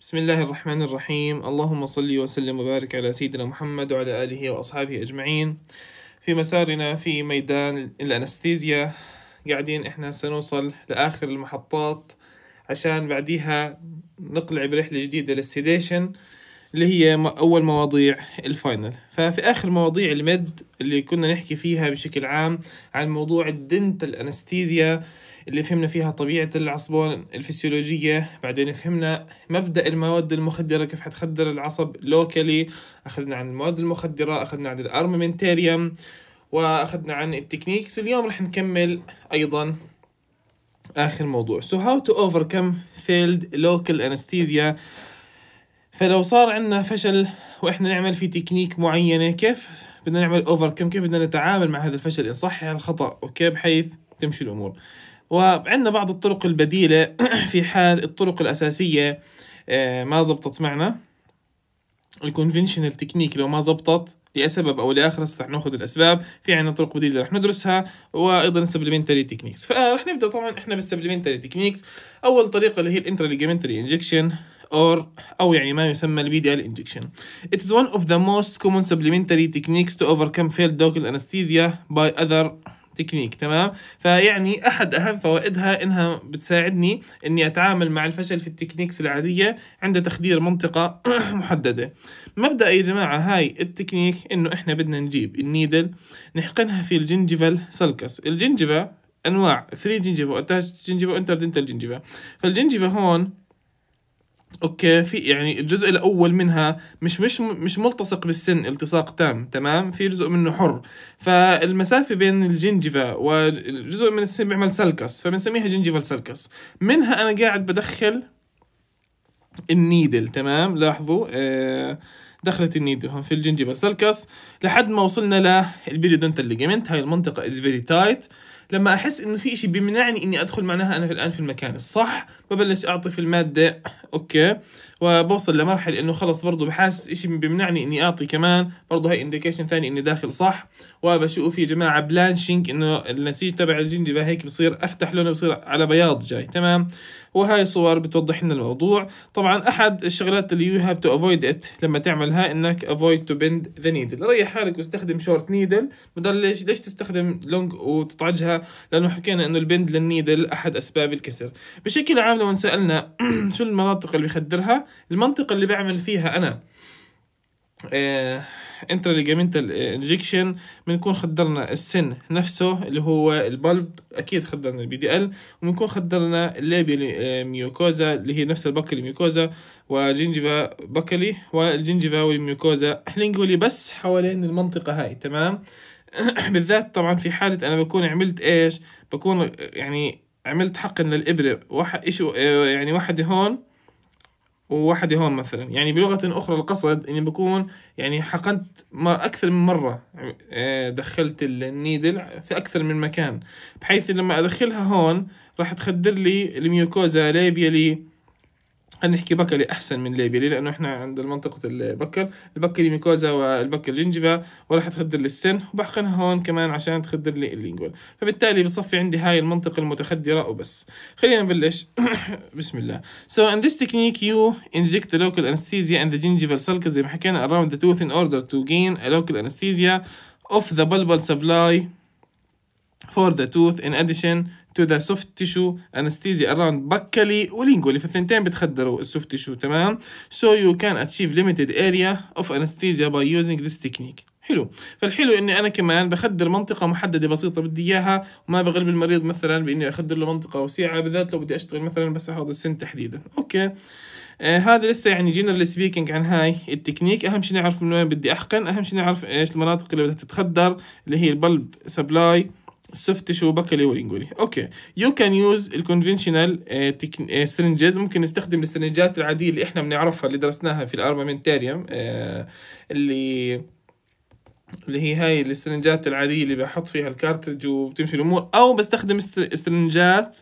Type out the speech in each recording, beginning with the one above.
بسم الله الرحمن الرحيم اللهم صل وسلم وبارك على سيدنا محمد وعلى آله وأصحابه أجمعين في مسارنا في ميدان الأنستيزيا قاعدين إحنا سنوصل لآخر المحطات عشان بعديها نقلع برحلة جديدة للسيديشن اللي هي أول مواضيع الفاينل ففي آخر مواضيع المد اللي كنا نحكي فيها بشكل عام عن موضوع الدنتال أنستيزيا اللي فهمنا فيها طبيعة العصبون الفسيولوجية بعدين فهمنا مبدأ المواد المخدرة كيف حتخدر العصب لوكالي أخذنا عن المواد المخدرة أخذنا عن الأرممنتاريوم وأخذنا عن التكنيكس اليوم رح نكمل أيضا آخر موضوع So how to overcome failed local anesthesia فلو صار عندنا فشل واحنا نعمل في تكنيك معينه كيف بدنا نعمل اوفر كم كيف بدنا نتعامل مع هذا الفشل نصحح الخطا اوكي بحيث تمشي الامور وعندنا بعض الطرق البديله في حال الطرق الاساسيه آه، ما زبطت معنا الكونفنشنال تكنيك لو ما زبطت لسبب او لاخر رح ناخذ الاسباب في عندنا طرق بديله رح ندرسها وايضا السبلمنتري تكنيكس فرح نبدا طبعا احنا بالسبلمنتري تكنيكس اول طريقه اللي هي الانترا ليجمنتري انجكشن or أو يعني ما يسمى ال VDL injection. It is one of the most common supplementary techniques to overcome failed local anesthesia by other تكنيك تمام فيعني احد اهم فوائدها انها بتساعدني اني اتعامل مع الفشل في التكنيكس العاديه عند تخدير منطقه محدده مبدا يا جماعه هاي التكنيك انه احنا بدنا نجيب النيدل نحقنها في الجنجفل سلكس الجنجفا انواع 3 جنجفا اتاش جنجفا انتر دنتال جنجفه فالجنجفا هون اوكي في يعني الجزء الاول منها مش مش مش ملتصق بالسن التصاق تام تمام في جزء منه حر فالمسافه بين الجنجفا والجزء من السن بيعمل سلكس فبنسميها جنجفال سلكس منها انا قاعد بدخل النيدل تمام لاحظوا آه، دخلت النيدل هون في الجنجفال سلكس لحد ما وصلنا للبيريودنتال ليجمنت هاي المنطقه از فيري تايت لما احس انه في اشي بيمنعني اني ادخل معناها انا الان في المكان الصح ببلش اعطي في الماده اوكي وبوصل لمرحله انه خلص برضه بحاس إشي بيمنعني اني اعطي كمان برضه هاي انديكيشن ثاني اني داخل صح وبشوف في يا جماعه بلانشينج انه النسيج تبع الجنجبه هيك بصير افتح لونه بصير على بياض جاي تمام وهاي صور بتوضح لنا الموضوع طبعا احد الشغلات اللي يو هاف تو افويد ات لما تعملها انك افويد تو بند ذا نيدل ريح حالك واستخدم شورت نيدل بدل ليش ليش تستخدم لونج وتطعجها لانه حكينا انه البند للنيدل احد اسباب الكسر بشكل عام لو انسالنا شو المناطق اللي بخدرها المنطقه اللي بعمل فيها انا انتر ليجامنتال انجكشن بنكون خدرنا السن نفسه اللي هو البلب اكيد خدرنا البي دي ال وبنكون خدرنا الليبيال آه، ميوكوزا اللي هي نفس البكلي ميوكوزا وجينجيفا بكلي والجينجيفا والميوكوزا لينجولي بس حوالين المنطقه هاي تمام بالذات طبعا في حاله انا بكون عملت ايش بكون يعني عملت حقن للابره واحد إشو آه، يعني واحده هون وواحد هون مثلا يعني بلغة أخرى القصد إني بكون يعني حقنت ما أكثر من مرة يعني، آه، دخلت النيدل في أكثر من مكان بحيث لما أدخلها هون راح تخدر لي الميوكوزا لي خلينا نحكي بكلي احسن من ليبيلي لانه احنا عند منطقه البكل البكلي ميكوزا والبكل جنجفا وراح تخدر لي السن وبحقنها هون كمان عشان تخدر لي اللينجول فبالتالي بتصفي عندي هاي المنطقه المتخدره وبس خلينا نبلش بسم الله so in this technique you inject the local anesthesia and the gingival sulcus زي ما حكينا around the tooth in order to gain a local anesthesia of the bulbal supply for the tooth in addition to the soft tissue anesthesia around بكلي ولينجولي فالثنتين بتخدروا السوفت تيشو تمام so you can achieve limited area of anesthesia by using this technique حلو فالحلو اني انا كمان بخدر منطقه محدده بسيطه بدي اياها وما بغلب المريض مثلا باني اخدر له منطقه وسيعه بالذات لو بدي اشتغل مثلا بس هذا السن تحديدا اوكي آه هذا لسه يعني جنرال سبيكينج عن هاي التكنيك اهم شيء نعرف من وين بدي احقن اهم شيء نعرف ايش المناطق اللي بدها تتخدر اللي هي البلب سبلاي السوفت شو بكلي والانجولي اوكي يو كان يوز الكونفنشنال سترنجز ممكن نستخدم السرنجات العاديه اللي احنا بنعرفها اللي درسناها في الارمامنتاريوم uh, اللي اللي هي هاي السرنجات العاديه اللي بحط فيها الكارترج وبتمشي الامور او بستخدم استرنجات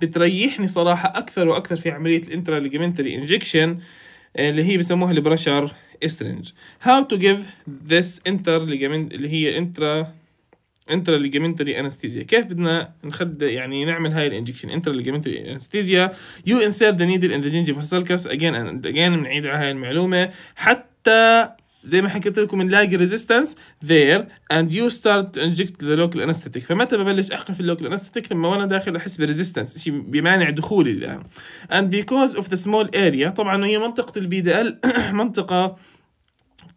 بتريحني صراحه اكثر واكثر في عمليه الانترا ليجمنتري انجكشن uh، اللي هي بسموها البرشر استرنج هاو تو جيف ذس انتر اللي هي انترا انترا ليجامنتري انستيزيا كيف بدنا نخد يعني نعمل هاي الانجكشن انترا ليجامنتري انستيزيا يو انسير ذا نيدل ان ذا جينجيفال سالكس اجين اند اجين بنعيد على هاي المعلومه حتى زي ما حكيت لكم بنلاقي ريزيستنس ذير اند يو ستارت تو انجكت ذا لوكال انستيتيك فمتى ببلش احقن في اللوكال انستيتيك لما وانا داخل احس بريزيستنس شيء بمانع دخولي الان اند بيكوز اوف ذا سمول اريا طبعا هي منطقه البي دي ال منطقه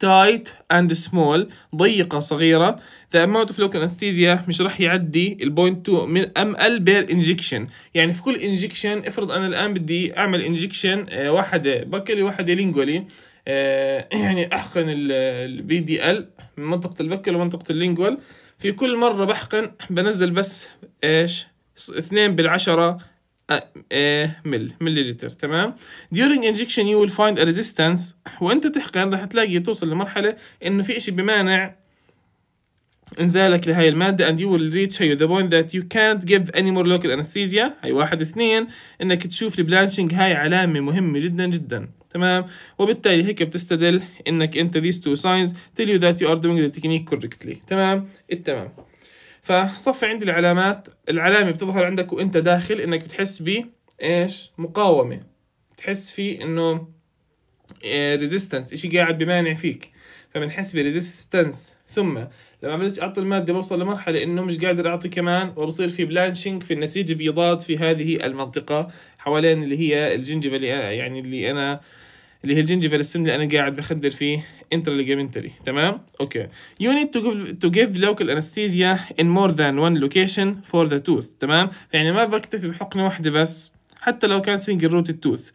tight and small ضيقة صغيرة the amount of local anesthesia مش راح يعدي ال 0.2 من ام ال بير انجكشن يعني في كل انجكشن افرض انا الان بدي اعمل انجكشن آه، واحدة بكلي واحدة لينجولي آه، يعني احقن البي دي ال من منطقة البكل ومنطقة اللينجول في كل مرة بحقن بنزل بس ايش اثنين بالعشرة مل مليلتر تمام during injection you will find a resistance وانت تحقن رح تلاقي توصل لمرحله انه في اشي بمانع انزالك لهي المادة and you will reach هي the point that you can't give any more local anesthesia هي واحد اثنين انك تشوف البلانشنج هاي علامة مهمة جدا جدا تمام وبالتالي هيك بتستدل انك انت these two signs tell you that you are doing the technique correctly تمام التمام فصفي عندي العلامات العلامة بتظهر عندك وانت داخل انك بتحس ب ايش مقاومة بتحس في انه ريزيستنس آه، اشي قاعد بمانع فيك فبنحس بريزيستنس ثم لما بلش اعطي الماده بوصل لمرحله انه مش قادر اعطي كمان وبصير في بلانشنج في النسيج بيضاد في هذه المنطقه حوالين اللي هي الجنجبه اللي يعني اللي انا اللي هي الجنجيفال السن اللي انا قاعد بخدر فيه انترا ليجامنتري تمام اوكي يو نيد تو جيف تو جيف لوكال انستيزيا ان مور ذان وان لوكيشن فور ذا توث تمام يعني ما بكتفي بحقنه واحده بس حتى لو كان سنجل روت التوث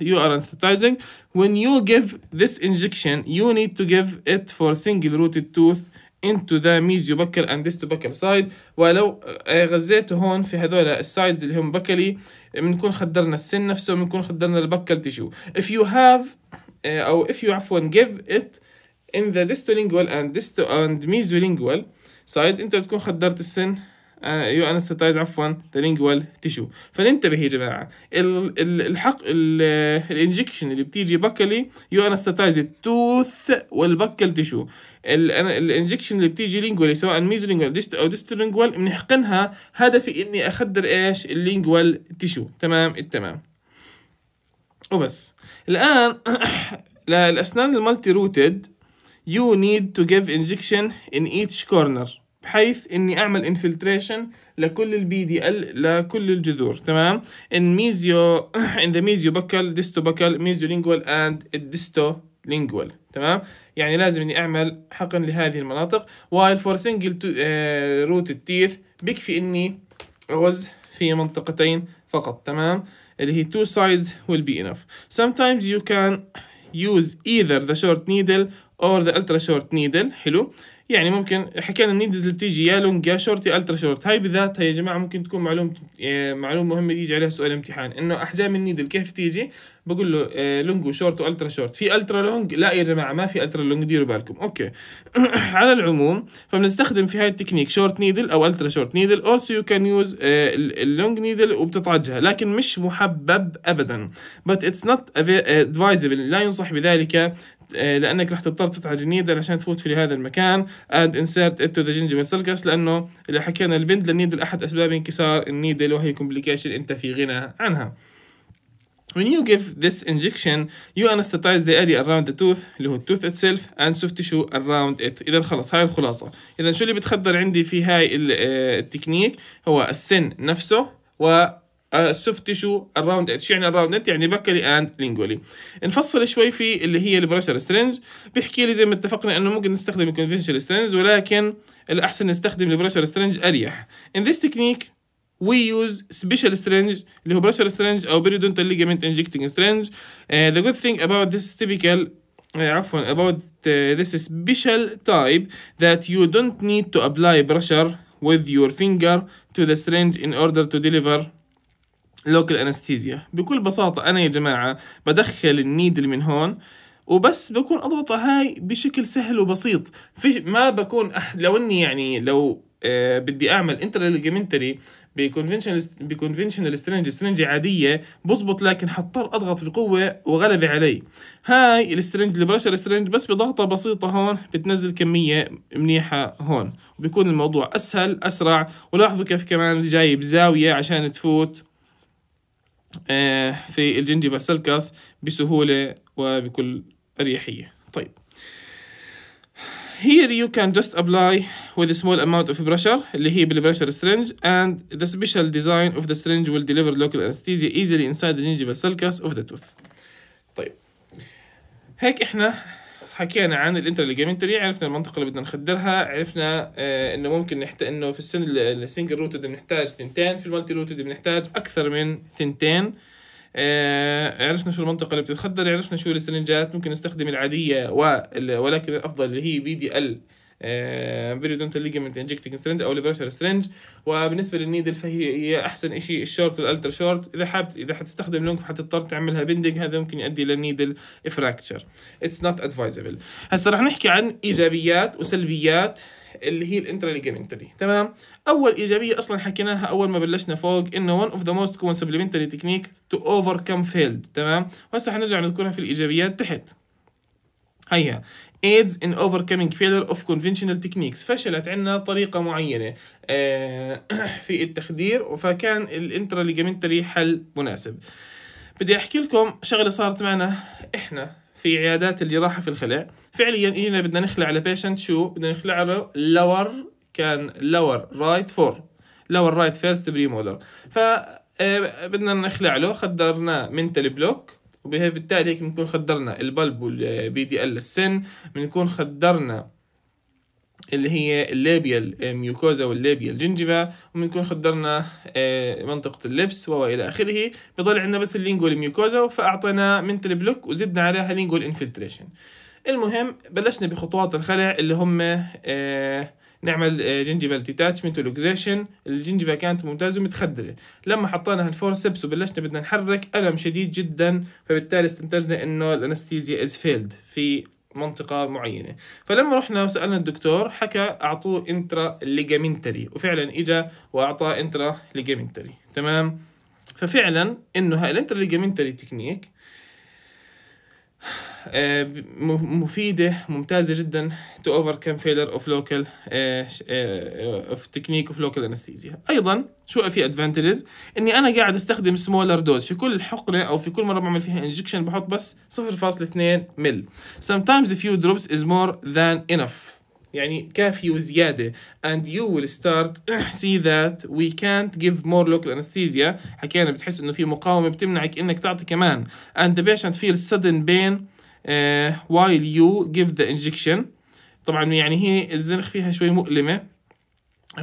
يو ار anesthetizing وين يو جيف ذس انجكشن يو نيد تو جيف ات فور سنجل روت التوث انتو ذا ميزيو بكل اند ديستو بكل سايد ولو آه، غزيته هون في هذول السايدز اللي هم بكلي بنكون خدرنا السن نفسه بنكون خدرنا البكل تيشو if you have آه، او if you عفوا give it in the distolingual and disto and mesolingual sides انت بتكون خدرت السن آه، يو أيوة، انستايز عفوا ذا لينجوال تيشو فننتبه يا جماعه ال ال الحق الانجكشن اللي بتيجي بكلي يو انستايز التوث والبكل تيشو الانجكشن اللي بتيجي لينجوالي سواء ميزولينجوال او ديستولينجوال بنحقنها هدفي اني اخدر ايش اللينجوال تيشو تمام التمام وبس الان للاسنان المالتي روتد يو نيد تو جيف انجكشن ان ايتش كورنر بحيث اني اعمل انفلتريشن لكل البي دي ال لكل الجذور تمام ان ميزيو ان ذا ميزيو بكل ديستو بكل ميزيو لينجوال اند الديستو لينجوال تمام يعني لازم اني اعمل حقن لهذه المناطق وايل فور سنجل روت التيث بكفي اني اغز في منطقتين فقط تمام اللي هي two sides will be enough sometimes you can use either the short needle or the ultra short needle حلو يعني ممكن حكينا النيدز اللي بتيجي يا لونج يا شورت يا الترا شورت هاي بذاتها يا جماعه ممكن تكون معلومه إيه، معلومه مهمه يجي عليها سؤال امتحان انه احجام النيدل كيف تيجي بقول له آه، لونج وشورت والترا شورت في الترا لونج لا يا جماعه ما في الترا لونج ديروا بالكم اوكي على العموم فبنستخدم في هاي التكنيك شورت نيدل او الترا شورت نيدل سو يو كان يوز اللونج نيدل وبتتعجها لكن مش محبب ابدا بت اتس نوت ادفايزبل لا ينصح بذلك آه، لانك رح تضطر تتعج النيدل عشان تفوت في هذا المكان اند انسيرت ات تو ذا gingival sulcus لانه اللي حكينا البند للنيدل احد اسباب انكسار النيدل وهي كومبليكيشن انت في غنى عنها When you give this injection, you anesthetize the area around the tooth اللي هو tooth itself and soft tissue around it. إذا خلص هاي الخلاصة. إذا شو اللي بتخدر عندي في هاي آه، التكنيك هو السن نفسه و آه، soft tissue around it شو يعني around it يعني بكري اند lingually نفصل شوي في اللي هي البرشر سترينج بيحكي لي زي ما اتفقنا انه ممكن نستخدم conventional strings ولكن الاحسن نستخدم البرشر سترينج اريح in this technique وي يوز سبيشال سترينج اللي هو بريشر سترينج او بيريدونتال ليجامنت انجكتنج سترينج ذا جود ثينج اباوت ذيس تيبيكال عفوا اباوت uh, سبيشال تايب ذات يو دونت نيد تو ابلاي بريشر pressure with your finger to the syringe in order to deliver local anesthesia بكل بساطة أنا يا جماعة بدخل النيدل من هون وبس بكون أضغطها هاي بشكل سهل وبسيط في ما بكون أح... لو إني يعني لو آه، بدي اعمل انتر ليجمنتري بكونفنشنال بكونفنشنال سترينج سترينج عاديه بزبط لكن حضطر اضغط بقوه وغلبه علي هاي السترينج البريشر سترينج بس بضغطه بسيطه هون بتنزل كميه منيحه هون وبيكون الموضوع اسهل اسرع ولاحظوا كيف كمان جايب زاويه عشان تفوت آه، في الجنجيفا سلكس بسهوله وبكل اريحيه طيب here you can just apply with a small amount of pressure اللي هي بالبرشر سرنج and the special design of the syringe will deliver local anesthesia easily inside the gingival sulcus of the tooth طيب هيك احنا حكينا عن الانترليجامنتري عرفنا المنطقه اللي بدنا نخدرها عرفنا آه انه ممكن نحتاج انه في السن السنجل روتد بنحتاج ثنتين في المالتي روتد بنحتاج اكثر من ثنتين آه، عرفنا شو المنطقه اللي بتتخدر عرفنا شو السرنجات ممكن نستخدم العاديه ولكن الافضل اللي هي بي دي ال بيريودونتال ليجمنت انجكتنج سرنج او البريشر سرنج وبالنسبه للنيدل فهي احسن شيء الشورت والالتر شورت اذا حاب اذا حتستخدم لونج فحتضطر تعملها بندنج هذا ممكن يؤدي للنيدل فراكتشر اتس نوت ادفايزبل هسه رح نحكي عن ايجابيات وسلبيات اللي هي الانتراليجامنتري تمام اول ايجابيه اصلا حكيناها اول ما بلشنا فوق انه ون اوف ذا موست كومن سبلمنتري تكنيك تو اوفر كم فيلد تمام هسه حنرجع نذكرها في الايجابيات تحت هيا aids in overcoming failure of conventional techniques فشلت عندنا طريقة معينة آه، في التخدير فكان الانتراليجامنتري حل مناسب بدي احكي لكم شغلة صارت معنا احنا في عيادات الجراحه في الخلع فعليا اجينا بدنا نخلع على بيشنت شو بدنا نخلع له لور كان لور رايت فور لور رايت فيرست مولر ف آه، بدنا نخلع له خدرناه منتل بلوك وبالتالي هيك بنكون خدرنا البلب والبي دي ال آه، السن بنكون خدرنا اللي هي الليبيا ميوكوزا آه، والليبيا جنجفا وبنكون خدرنا آه، منطقة اللبس وإلى آخره بضل عندنا بس اللينجوال ميوكوزا فأعطينا منتل بلوك وزدنا عليها لينجوال انفلتريشن المهم بلشنا بخطوات الخلع اللي هم آه، نعمل جنجيفال ديتاتشمنت ولوكزيشن الجنجيفا كانت ممتازه ومتخدره لما حطينا هالفورسبس وبلشنا بدنا نحرك الم شديد جدا فبالتالي استنتجنا انه الانستيزيا از فيلد في منطقة معينة فلما رحنا وسألنا الدكتور حكى أعطوه انترا ليجامنتري وفعلا إجا وأعطاه انترا ليجامنتري تمام ففعلا إنه هاي الانترا ليجامنتري تكنيك مفيدة ممتازة جدا to overcome failure of local of technique of local anesthesia أيضا شو في advantages إني أنا قاعد أستخدم smaller dose في كل حقنة أو في كل مرة بعمل فيها injection بحط بس 0.2 مل sometimes a few drops is more than enough يعني كافي وزيادة and you will start see that we can't give more local anesthesia حكينا بتحس انه في مقاومة بتمنعك انك تعطي كمان and the patient feels sudden pain آه، while you give the injection طبعا يعني هي الزنخ فيها شوي مؤلمة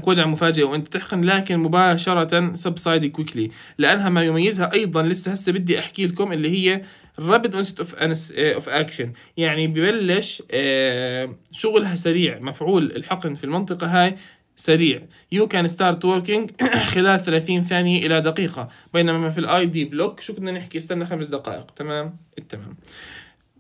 وجع مفاجئ وانت تحقن لكن مباشرة subside quickly لانها ما يميزها ايضا لسه هسه بدي احكي لكم اللي هي rapid onset of آه، action يعني ببلش آه، شغلها سريع مفعول الحقن في المنطقة هاي سريع you can start working خلال 30 ثانية إلى دقيقة بينما في الآي دي بلوك شو كنا نحكي استنى خمس دقائق تمام التمام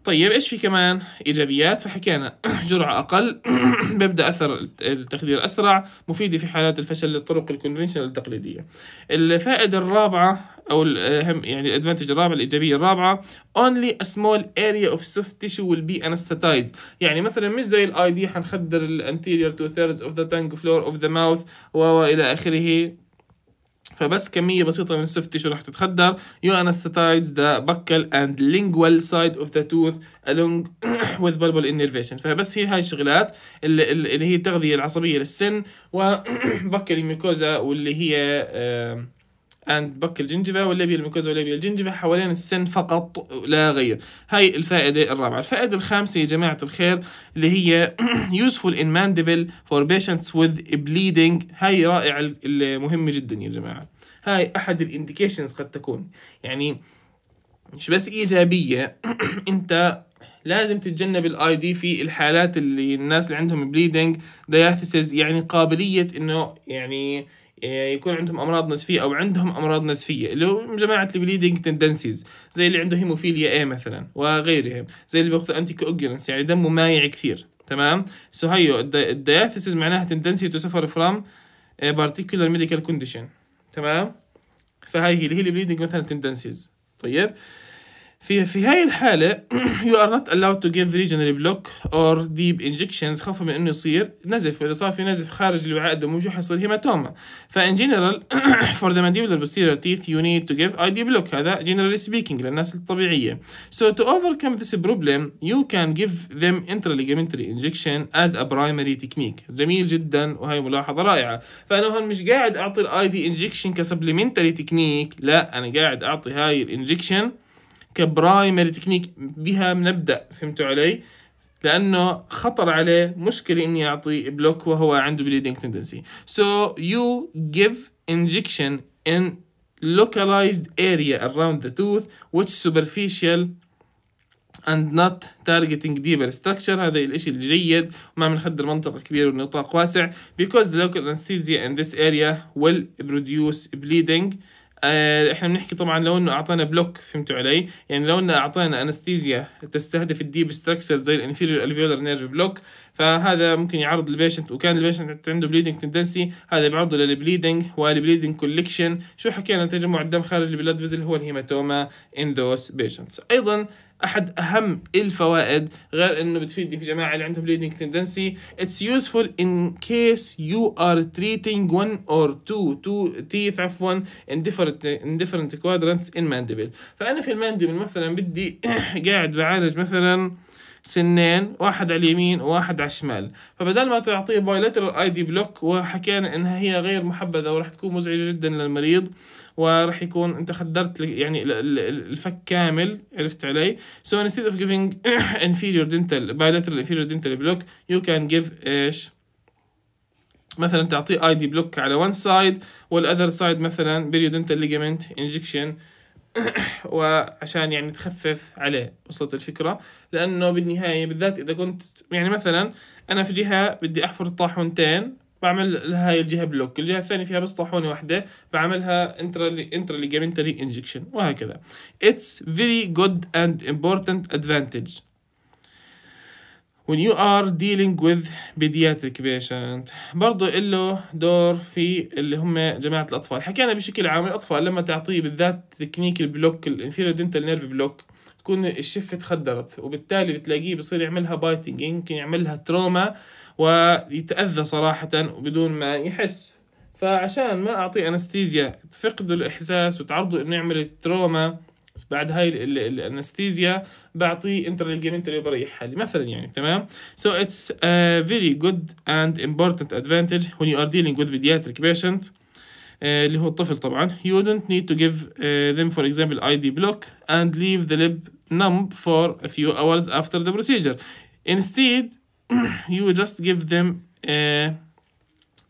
طيب ايش في كمان ايجابيات فحكينا جرعه اقل بيبدا اثر التخدير اسرع مفيده في حالات الفشل للطرق الكونفنشنال التقليديه الفائده الرابعه او الاهم يعني الادفانتج الرابع الايجابيه الرابعه اونلي ا سمول اريا اوف سوفت تيشو will be anesthetized يعني مثلا مش زي الاي دي حنخدر الانتيرير تو ثيردز اوف ذا تانك فلور اوف ذا ماوث الى اخره فبس كمية بسيطة من السوفت تيشو رح تتخدر يو انستايد ذا بكل اند لينجوال سايد اوف ذا توث along with بلبل innervation فبس هي هاي الشغلات اللي, اللي هي التغذية العصبية للسن وبكل الميكوزا واللي هي آه اند بك الجنجفة والليبيا الميكوزا والليبيا الجنجفة حوالين السن فقط لا غير هاي الفائدة الرابعة الفائدة الخامسة يا جماعة الخير اللي هي useful in mandible for patients with bleeding هاي رائعة المهمه جدا يا جماعة هاي أحد الانديكيشنز قد تكون يعني مش بس إيجابية أنت لازم تتجنب الاي دي في الحالات اللي الناس اللي عندهم بليدنج دياثيسز يعني قابليه انه يعني إيه، يكون عندهم امراض نزفيه او عندهم امراض نزفيه اللي هو جماعه البليدنج تندنسيز زي اللي عنده هيموفيليا اي مثلا وغيرهم زي اللي بياخذوا انتي كوجولنس يعني دمه مايع كثير تمام سو هيو الدياثيسيز معناها تندنسي تو سفر فروم بارتيكولار ميديكال كونديشن تمام فهاي هي اللي هي البليدنج مثلا تندنسيز طيب في في هاي الحالة you are not allowed to give regional block or deep injections خوفا من انه يصير نزف واذا صار في نزف خارج الوعاء الدموي حيصير هيماتوما فان general for the mandibular posterior teeth you need to give ID block هذا generally speaking للناس الطبيعية so to overcome this problem you can give them intraligamentary injection as a primary technique جميل جدا وهي ملاحظة رائعة فانا هون مش قاعد اعطي ID injection كسبلمنتري تكنيك لا انا قاعد اعطي هاي الانجكشن كبرايمري تكنيك بها بنبدا فهمتوا علي لانه خطر عليه مشكله اني اعطي بلوك وهو عنده بليدنج تندنسي سو يو جيف انجكشن ان localized area around the tooth which superficial and not targeting deeper structure هذا الاشي الجيد ما بنخدر منطقة كبيرة ونطاق واسع because the local anesthesia in this area will produce bleeding آه، احنا بنحكي طبعا لو انه اعطانا بلوك فهمتوا علي يعني لو انه اعطانا انستيزيا تستهدف الديب ستراكشر زي الانفيريور الفيولر نيرف بلوك فهذا ممكن يعرض البيشنت وكان البيشنت عنده بليدنج تندنسي هذا بيعرضه للبليدنج والبليدنج كوليكشن شو حكينا تجمع الدم خارج البلاد فيزل هو الهيماتوما ان ذوس بيشنتس ايضا احد اهم الفوائد غير انه في جماعه اللي عندهم leading tendency it's useful in case you are treating one or two two teeth عفوا in different in different quadrants in mandible فانا في الماندبل مثلا بدي قاعد بعالج مثلا سنين واحد على اليمين وواحد على الشمال فبدل ما تعطيه بايلاترال اي دي بلوك وحكينا انها هي غير محبذه وراح تكون مزعجه جدا للمريض وراح يكون انت خدرت يعني الفك كامل عرفت علي so instead of giving inferior dental bilateral inferior dental block you can give ايش مثلا تعطيه اي دي بلوك على one side والاذر سايد مثلا periodontal ligament injection وعشان يعني تخفف عليه وصلت الفكرة لأنه بالنهاية بالذات إذا كنت يعني مثلا أنا في جهة بدي أحفر طاحونتين بعمل لهاي الجهه بلوك الجهه الثانيه فيها بس طاحونه واحده بعملها انترالي انتراليجامنتري انجكشن وهكذا اتس فيري جود اند امبورتنت ادفانتج when you are dealing with pediatric patient برضو له دور في اللي هم جماعة الأطفال حكينا بشكل عام الأطفال لما تعطيه بالذات تكنيك البلوك الانفيريو دنتال نيرف بلوك تكون الشفة تخدرت وبالتالي بتلاقيه بصير يعملها بايتنج يمكن يعملها تروما ويتأذى صراحة بدون ما يحس فعشان ما أعطيه أنستيزيا تفقدوا الإحساس وتعرضوا إنه يعمل تروما بعد هاي الانستيزيا بعطيه انترالجمنتري وبريح حالي مثلا يعني تمام so it's a very good and important advantage when you are dealing with pediatric patient اللي هو الطفل طبعا you don't need to give them for example ID block and leave the lip numb for a few hours after the procedure instead you just give them a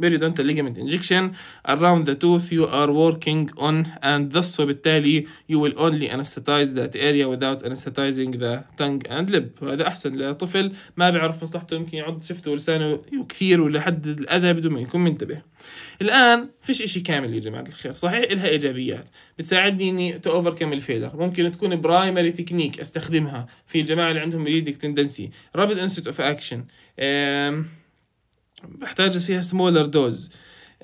periodontal ligament injection around the tooth you are working on and thus وبالتالي you will only anesthetize that area without anesthetizing the tongue and lip وهذا أحسن لطفل ما بيعرف مصلحته يمكن يعض شفته لسانه كثير ولحد الأذى بدون ما يكون منتبه الآن فيش إشي كامل يا جماعة الخير صحيح إلها إيجابيات بتساعدني إني تو أوفركم الفيلر ممكن تكون برايمري تكنيك أستخدمها في الجماعة اللي عندهم ريدك تندنسي رابد انسيت أوف أكشن بحتاج فيها سمولر دوز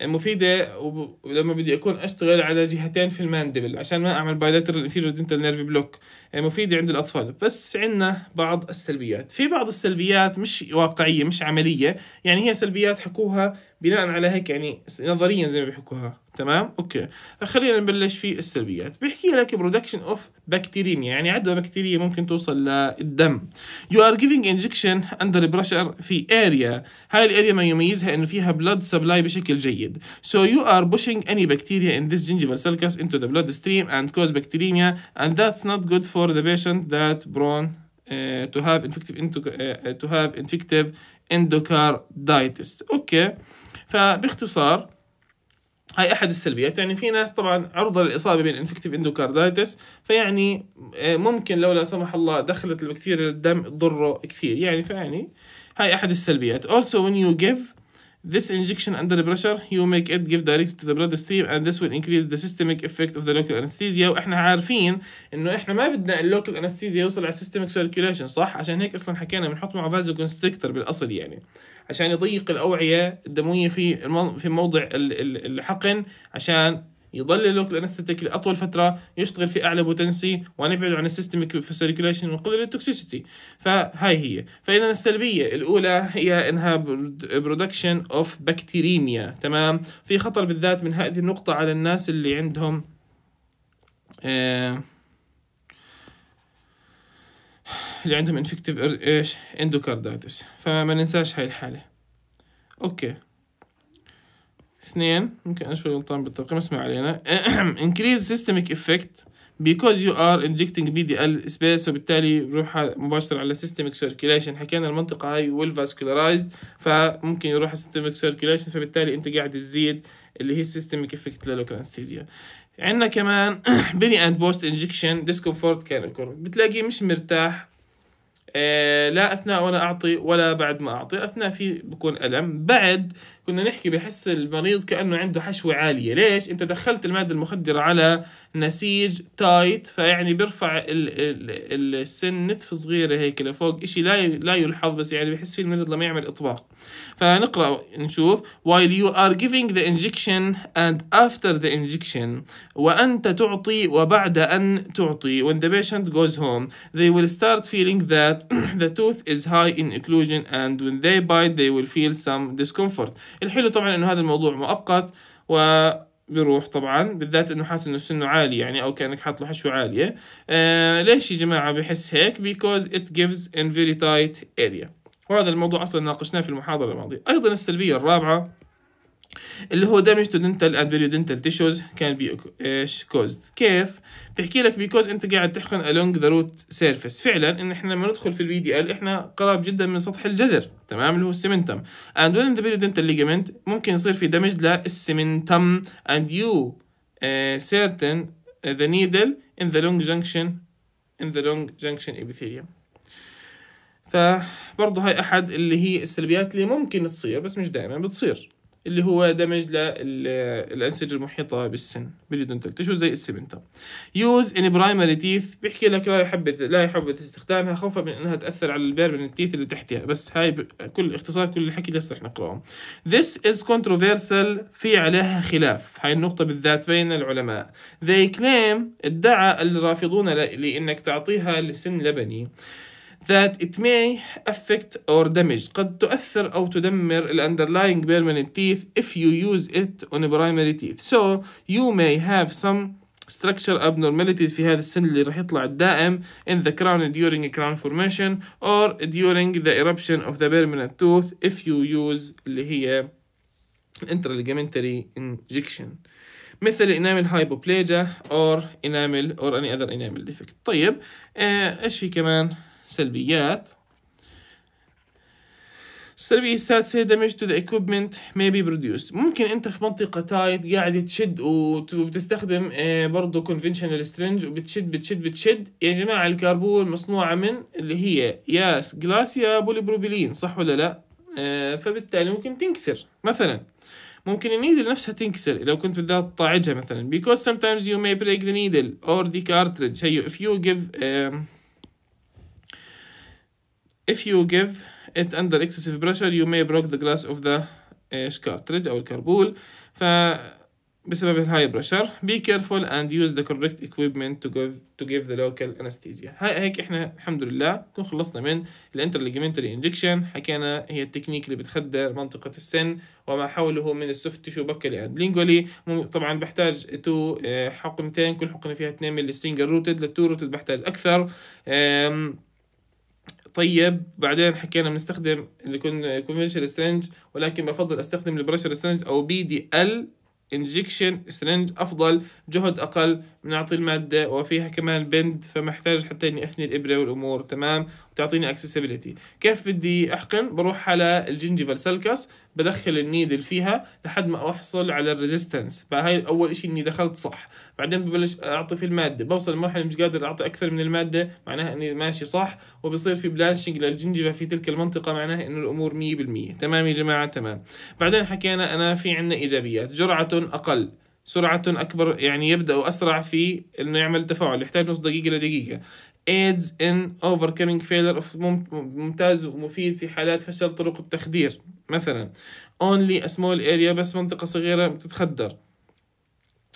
مفيدة ولما بدي أكون أشتغل على جهتين في الماندبل عشان ما أعمل بايلاترال انفيريور دنتال نيرفي بلوك مفيدة عند الأطفال بس عندنا بعض السلبيات في بعض السلبيات مش واقعية مش عملية يعني هي سلبيات حكوها بناء على هيك يعني نظريا زي ما بيحكوها تمام اوكي خلينا نبلش في السلبيات بيحكي لك برودكشن اوف بكتيريميا يعني عدوى بكتيريه ممكن توصل للدم يو ار جيفينج انجكشن اندر بريشر في اريا هاي الاريا ما يميزها انه فيها بلاد سبلاي بشكل جيد سو يو ار بوشينج اني بكتيريا ان ذس جينجيفال سلكس انتو ذا بلاد ستريم اند كوز بكتيريميا اند ذاتس نوت جود فور ذا بيشنت ذات برون تو هاف انفكتيف انتو تو هاف انفكتيف اندوكارديتس اوكي فباختصار هاي احد السلبيات يعني في ناس طبعا عرضه للاصابه بالانفكتيف اندوكاردايتس فيعني آه، ممكن لو لا سمح الله دخلت البكتيريا للدم تضره كثير يعني فيعني هاي احد السلبيات also when you give This injection under pressure you make it give directly to the bloodstream and this will increase the systemic effect of the local anesthesia واحنا عارفين انه احنا ما بدنا اللوكال انستيزيا يوصل على systemic circulation صح عشان هيك اصلا حكينا بنحط معه فازو كونستريكتور بالاصل يعني عشان يضيق الاوعيه الدمويه في في موضع الحقن عشان يضل اللوكال انستيك لاطول فتره يشتغل في اعلى بوتنسي ونبعد عن السيستميك سيركيوليشن ونقلل التوكسيسيتي فهاي هي فاذا السلبيه الاولى هي انها برودكشن اوف بكتيريميا تمام في خطر بالذات من هذه النقطه على الناس اللي عندهم آه اللي عندهم انفكتيف ايش اندوكاردايتس فما ننساش هاي الحاله اوكي اثنين ممكن انا شوي غلطان بالترقيم اسمع علينا increase systemic effect because you are injecting BDL space وبالتالي بروح مباشرة على systemic circulation حكينا المنطقة هاي well vascularized فممكن يروح على systemic circulation فبالتالي انت قاعد تزيد اللي هي systemic effect للوكال انستيزيا عندنا كمان بري اند بوست انجكشن discomfort كان اوكر بتلاقيه مش مرتاح آه، لا اثناء وانا اعطي ولا بعد ما اعطي اثناء في بكون الم بعد كنا نحكي بحس المريض كأنه عنده حشوة عالية ليش؟ أنت دخلت المادة المخدرة على نسيج تايت فيعني بيرفع السن نتف صغيرة هيك لفوق إشي لا لا يلحظ بس يعني بحس فيه المريض لما يعمل إطباق فنقرأ نشوف while you are giving the injection and after the injection وأنت تعطي وبعد أن تعطي when the patient goes home they will start feeling that the tooth is high in occlusion and when they bite they will feel some discomfort الحلو طبعا انه هذا الموضوع مؤقت و بيروح طبعا بالذات انه حاسس انه سنه عالي يعني او كانك حاط له حشوه عاليه آه ليش يا جماعه بحس هيك because it gives in very tight area وهذا الموضوع اصلا ناقشناه في المحاضره الماضيه ايضا السلبيه الرابعه اللي هو damage to dental and periodontal tissues can be caused كيف؟ بحكي لك because انت قاعد تحقن along the root surface فعلا ان احنا لما ندخل في البي دي ال احنا قراب جدا من سطح الجذر تمام اللي هو السمنتم and within the periodontal ligament ممكن يصير في damage للسمنتم and you uh, certain the needle in the long junction in the long junction epithelium فبرضه هاي احد اللي هي السلبيات اللي ممكن تصير بس مش دائما بتصير اللي هو دمج للأنسجة المحيطة بالسن باليودنتال تشو زي السمنتا يوز ان برايمري تيث بيحكي لك لا يحبذ لا يحبذ استخدامها خوفا من انها تأثر على من التيث اللي تحتها بس هاي كل اختصار كل الحكي اللي رح نقراه This is controversial في عليها خلاف هاي النقطة بالذات بين العلماء They claim ادعى الرافضون لأنك تعطيها لسن لبني that it may affect or damage قد تؤثر أو تدمر the underlying permanent teeth if you use it on primary teeth so you may have some structure abnormalities في هذا السن اللي راح يطلع الدائم in the crown during crown formation or during the eruption of the permanent tooth if you use اللي هي intraligamentary injection مثل enamel hypoplasia or enamel or any other enamel defect طيب ايش في كمان سلبيات السلبية السادسة damage to the equipment may be produced ممكن انت في منطقة تايت قاعد تشد وبتستخدم آه، برضه conventional string وبتشد بتشد بتشد يا جماعة الكربون مصنوعة من اللي هي ياس جلاس يا بوليبروبيلين صح ولا لا؟ آه، فبالتالي ممكن تنكسر مثلا ممكن النيدل نفسها تنكسر لو كنت بدها تطاعجها مثلا because sometimes you may break the needle or the cartridge if you give if you give it under excessive pressure you may break the glass of the ايش eh, cartridge او الكربول ف بسبب الهاي بريشر be careful and use the correct equipment to give تو جيف the local anesthesia هاي هيك احنا الحمد لله نكون خلصنا من الانترليجمنتري انجكشن حكينا هي التكنيك اللي بتخدر منطقة السن وما حوله من السوفت تشو بكلي اند لينجولي طبعا بحتاج تو eh، حقنتين كل حقنة فيها 2 ملي سنجل روتد للتو روتد بحتاج اكثر طيب بعدين حكينا بنستخدم اللي كنا كونفنشال سترنج ولكن بفضل استخدم البريشر سترنج او بي دي ال انجكشن سترنج افضل جهد اقل بنعطي الماده وفيها كمان بند فمحتاج حتى اني اثني الابره والامور تمام تعطيني اكسسبيلتي كيف بدي احقن بروح على الجنجيفال سلكس بدخل النيدل فيها لحد ما احصل على الريزيستنس فهي اول شيء اني دخلت صح بعدين ببلش اعطي في الماده بوصل لمرحله مش قادر اعطي اكثر من الماده معناها اني ماشي صح وبصير في بلانشنج للجنجيفا في تلك المنطقه معناها انه الامور 100% تمام يا جماعه تمام بعدين حكينا انا في عندنا ايجابيات جرعه اقل سرعة أكبر يعني يبدأ أسرع في إنه يعمل تفاعل يحتاج نص دقيقة لدقيقة aids in overcoming failure of ممتاز ومفيد في حالات فشل طرق التخدير مثلا only a small area بس منطقة صغيرة بتتخدر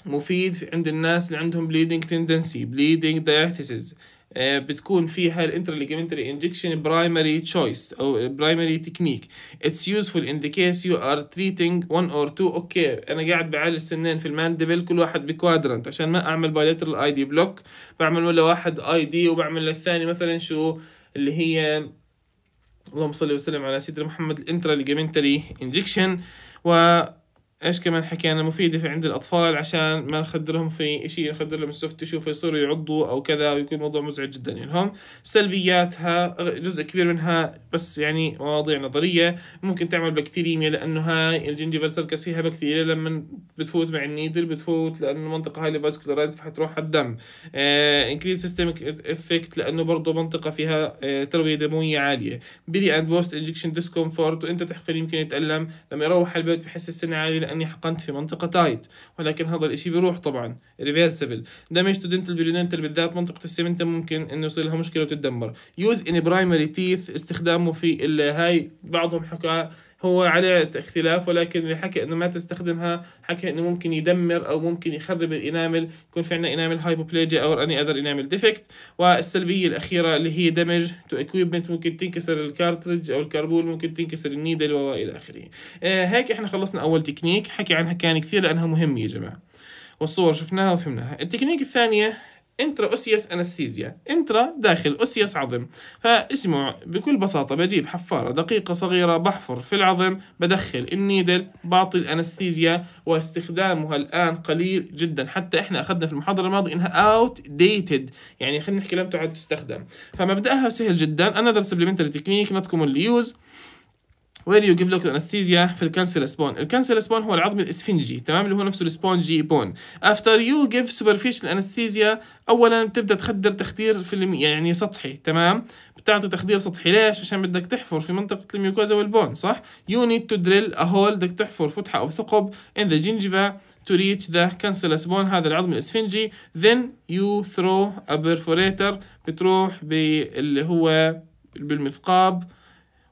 مفيد عند الناس اللي عندهم bleeding tendency bleeding diathesis آه، بتكون فيها الانترليجمنتري انجكشن برايمري تشويس او برايمري تكنيك اتس يوزفول ان ذا كيس يو ار تريتنج 1 اور 2 اوكي انا قاعد بعالج سنين في الماندبل كل واحد بكوادرنت عشان ما اعمل بايلاترال اي دي بلوك بعمل ولا واحد اي دي وبعمل للثاني مثلا شو اللي هي اللهم صل وسلم على سيدنا محمد الانترليجمنتري انجكشن و ايش كمان حكينا مفيدة في عند الأطفال عشان ما نخدرهم في شيء نخدرهم لهم السوفت تيشو فيصيروا يعضوا أو كذا ويكون الموضوع مزعج جدا لهم يعني سلبياتها جزء كبير منها بس يعني مواضيع نظرية ممكن تعمل بكتيريميا لأنه هاي الجنجيفر سيركس فيها بكتيريا لما بتفوت مع النيدل بتفوت لأنه المنطقة هاي اللي فاسكولارايز فحتروح على الدم انكريز سيستمك افكت لأنه برضه منطقة فيها آه، تروية دموية عالية بري اند بوست انجكشن ديسكومفورت وأنت تحقن يمكن يتألم لما يروح البيت بحس السنة عالية لاني حقنت في منطقه تايت ولكن هذا الاشي بيروح طبعا ريفيرسبل دامج تو دنتال بريدنتال بالذات منطقه السمنتا ممكن انه يصير لها مشكله وتتدمر يوز ان برايمري تيث استخدامه في هاي بعضهم حكى هو عليه اختلاف ولكن اللي حكى انه ما تستخدمها حكى انه ممكن يدمر او ممكن يخرب الانامل يكون في عندنا انامل هايبوبليجيا او اني اذر انامل ديفكت والسلبيه الاخيره اللي هي دمج تو اكويبمنت ممكن تنكسر الكارترج او الكربون ممكن تنكسر النيدل والى اخره آه، هيك احنا خلصنا اول تكنيك حكي عنها كان كثير لانها مهمه يا جماعه والصور شفناها وفهمناها التكنيك الثانيه انترا اوسيس انستيزيا انترا داخل اوسيس عظم فاسمع بكل بساطه بجيب حفاره دقيقه صغيره بحفر في العظم بدخل النيدل بعطي الانستيزيا واستخدامها الان قليل جدا حتى احنا اخذنا في المحاضره الماضيه انها اوت ديتد يعني خلينا نحكي لم تعد تستخدم فمبداها سهل جدا another سبلمنتري تكنيك نوت commonly ليوز وير يو جيف لوكال انستيزيا في الكانسل سبون الكانسل سبون هو العظم الاسفنجي تمام اللي هو نفسه السبونجي بون افتر يو جيف سوبرفيشال انستيزيا اولا بتبدا تخدر تخدير في الم... يعني سطحي تمام بتعطي تخدير سطحي ليش عشان بدك تحفر في منطقه الميوكوزا والبون صح يو نيد تو دريل ا هول بدك تحفر فتحه او ثقب ان ذا جينجيفا to reach the cancellous bone هذا العظم الاسفنجي then you throw a perforator بتروح باللي هو بالمثقاب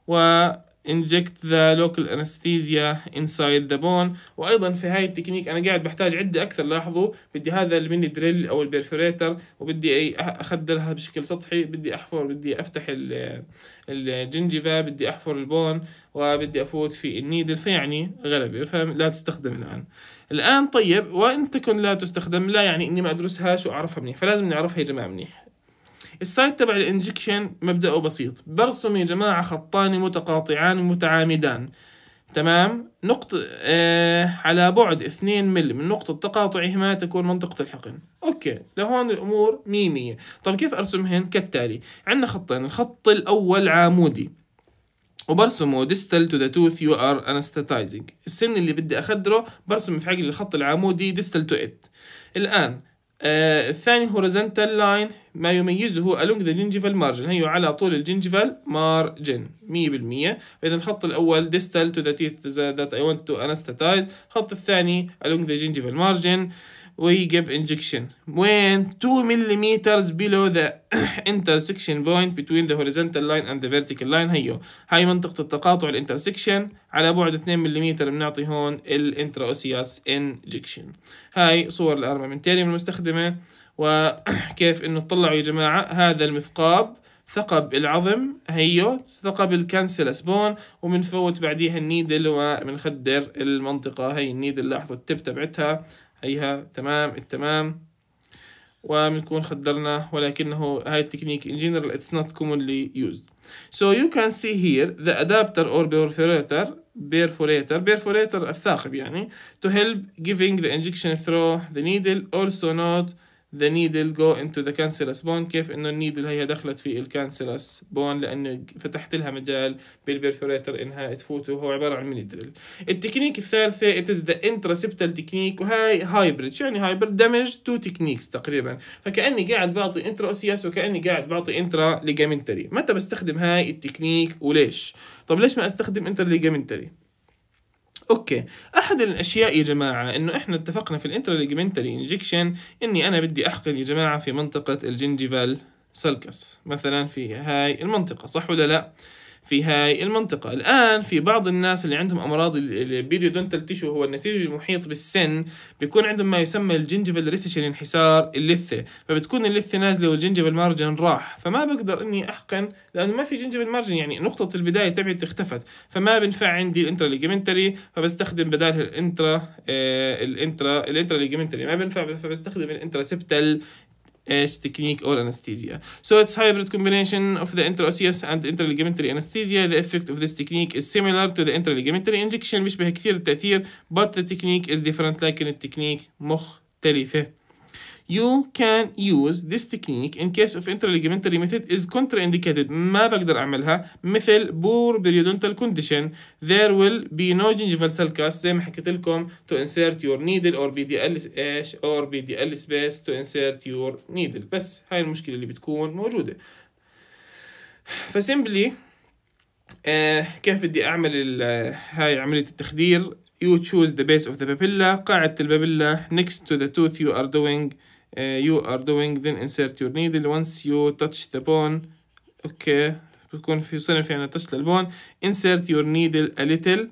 و inject the local anesthesia inside the bone وايضا في هاي التكنيك انا قاعد بحتاج عده اكثر لاحظوا بدي هذا الميني دريل او البرفوريتر وبدي اي اخدرها بشكل سطحي بدي احفر بدي افتح الجنجيفا بدي احفر البون وبدي افوت في النيدل فيعني غلبة فلا تستخدم الان الان طيب وان تكن لا تستخدم لا يعني اني ما ادرسهاش واعرفها منيح فلازم نعرفها يا جماعة منيح السايد تبع الانجكشن مبدأه بسيط برسم يا جماعة خطان متقاطعان متعامدان تمام نقطة آه على بعد 2 مل من نقطة تقاطعهما تكون منطقة الحقن أوكي لهون الأمور مية مية طب كيف أرسمهن كالتالي عندنا خطين الخط الأول عامودي وبرسمه distal to the tooth you are anesthetizing السن اللي بدي أخدره برسم في عقلي الخط العامودي distal to it الآن آه الثاني horizontal line ما يميزه along the gingival margin هي على طول الجنجفال margin 100% اذا الخط الأول distal to the teeth that I want to anesthetize الخط الثاني along the gingival margin we give injection when 2 mm below the intersection point between the horizontal line and the vertical line هيو هاي منطقة التقاطع الانترسكشن على بعد 2 ملم بنعطي هون الانتراوسياس انجكشن هاي صور الارمامنتيريوم المستخدمة وكيف انه طلعوا يا جماعة هذا المثقاب ثقب العظم هيو ثقب الكانسلس بون ومنفوت بعديها النيدل ومنخدر المنطقة هي النيدل لاحظوا التب تبعتها هيها تمام التمام وبنكون خدرنا ولكنه هاي التكنيك in general it's not commonly used. So you can see here the adapter or perforator perforator perforator الثاقب يعني to help giving the injection through the needle also not the needle go into the cancerous bone كيف انه النيدل هي دخلت في الكانسرس بون لانه فتحت لها مجال بالبرفوريتر انها تفوت وهو عباره عن ميني دريل التكنيك الثالثه it is the intraceptal technique وهي هايبريد شو يعني هايبريد دامج تو تكنيكس تقريبا فكاني قاعد بعطي انترا اوسياس وكاني قاعد بعطي انترا ليجامنتري متى بستخدم هاي التكنيك وليش طب ليش ما استخدم انتر ليجامنتري اوكي احد الاشياء يا جماعه انه احنا اتفقنا في الانتراليجمنتري انجكشن اني انا بدي احقن يا جماعه في منطقه الجنجيفال سلكس مثلا في هاي المنطقه صح ولا لا في هاي المنطقة الآن في بعض الناس اللي عندهم أمراض البيريودونتال تيشو هو النسيج المحيط بالسن بيكون عندهم ما يسمى الجنجفل ريسيشن انحسار اللثة فبتكون اللثة نازلة والجنجفل مارجن راح فما بقدر إني أحقن لأنه ما في جنجفل مارجن يعني نقطة البداية تبعتي اختفت فما بنفع عندي الانترا ليجمنتري فبستخدم بدالها الانترا الانترا الانترا ليجمنتري ما بنفع فبستخدم الانترا سبتال ايش technique or anesthesia. So it's hybrid combination of the intraosseous and interligamentary anesthesia. The effect of this technique is similar to the interligamentary injection which بيشبه كثير التأثير but the technique is different Like in technique, التكنيك مختلفة. You can use this technique in case of interligamentary method is contraindicated ما بقدر أعملها مثل poor periodontal condition there will be no gingival sulcus زي ما حكيت لكم to insert your needle or BDL or BDL space to insert your needle بس هاي المشكلة اللي بتكون موجودة فسيمبلي آه كيف بدي أعمل هاي عملية التخدير you choose the base of the papilla قاعدة البابيلا next to the tooth you are doing Uh, you are doing then insert your needle once you touch the bone اوكي بكون في صرنا في عنا touch للبون insert your needle a little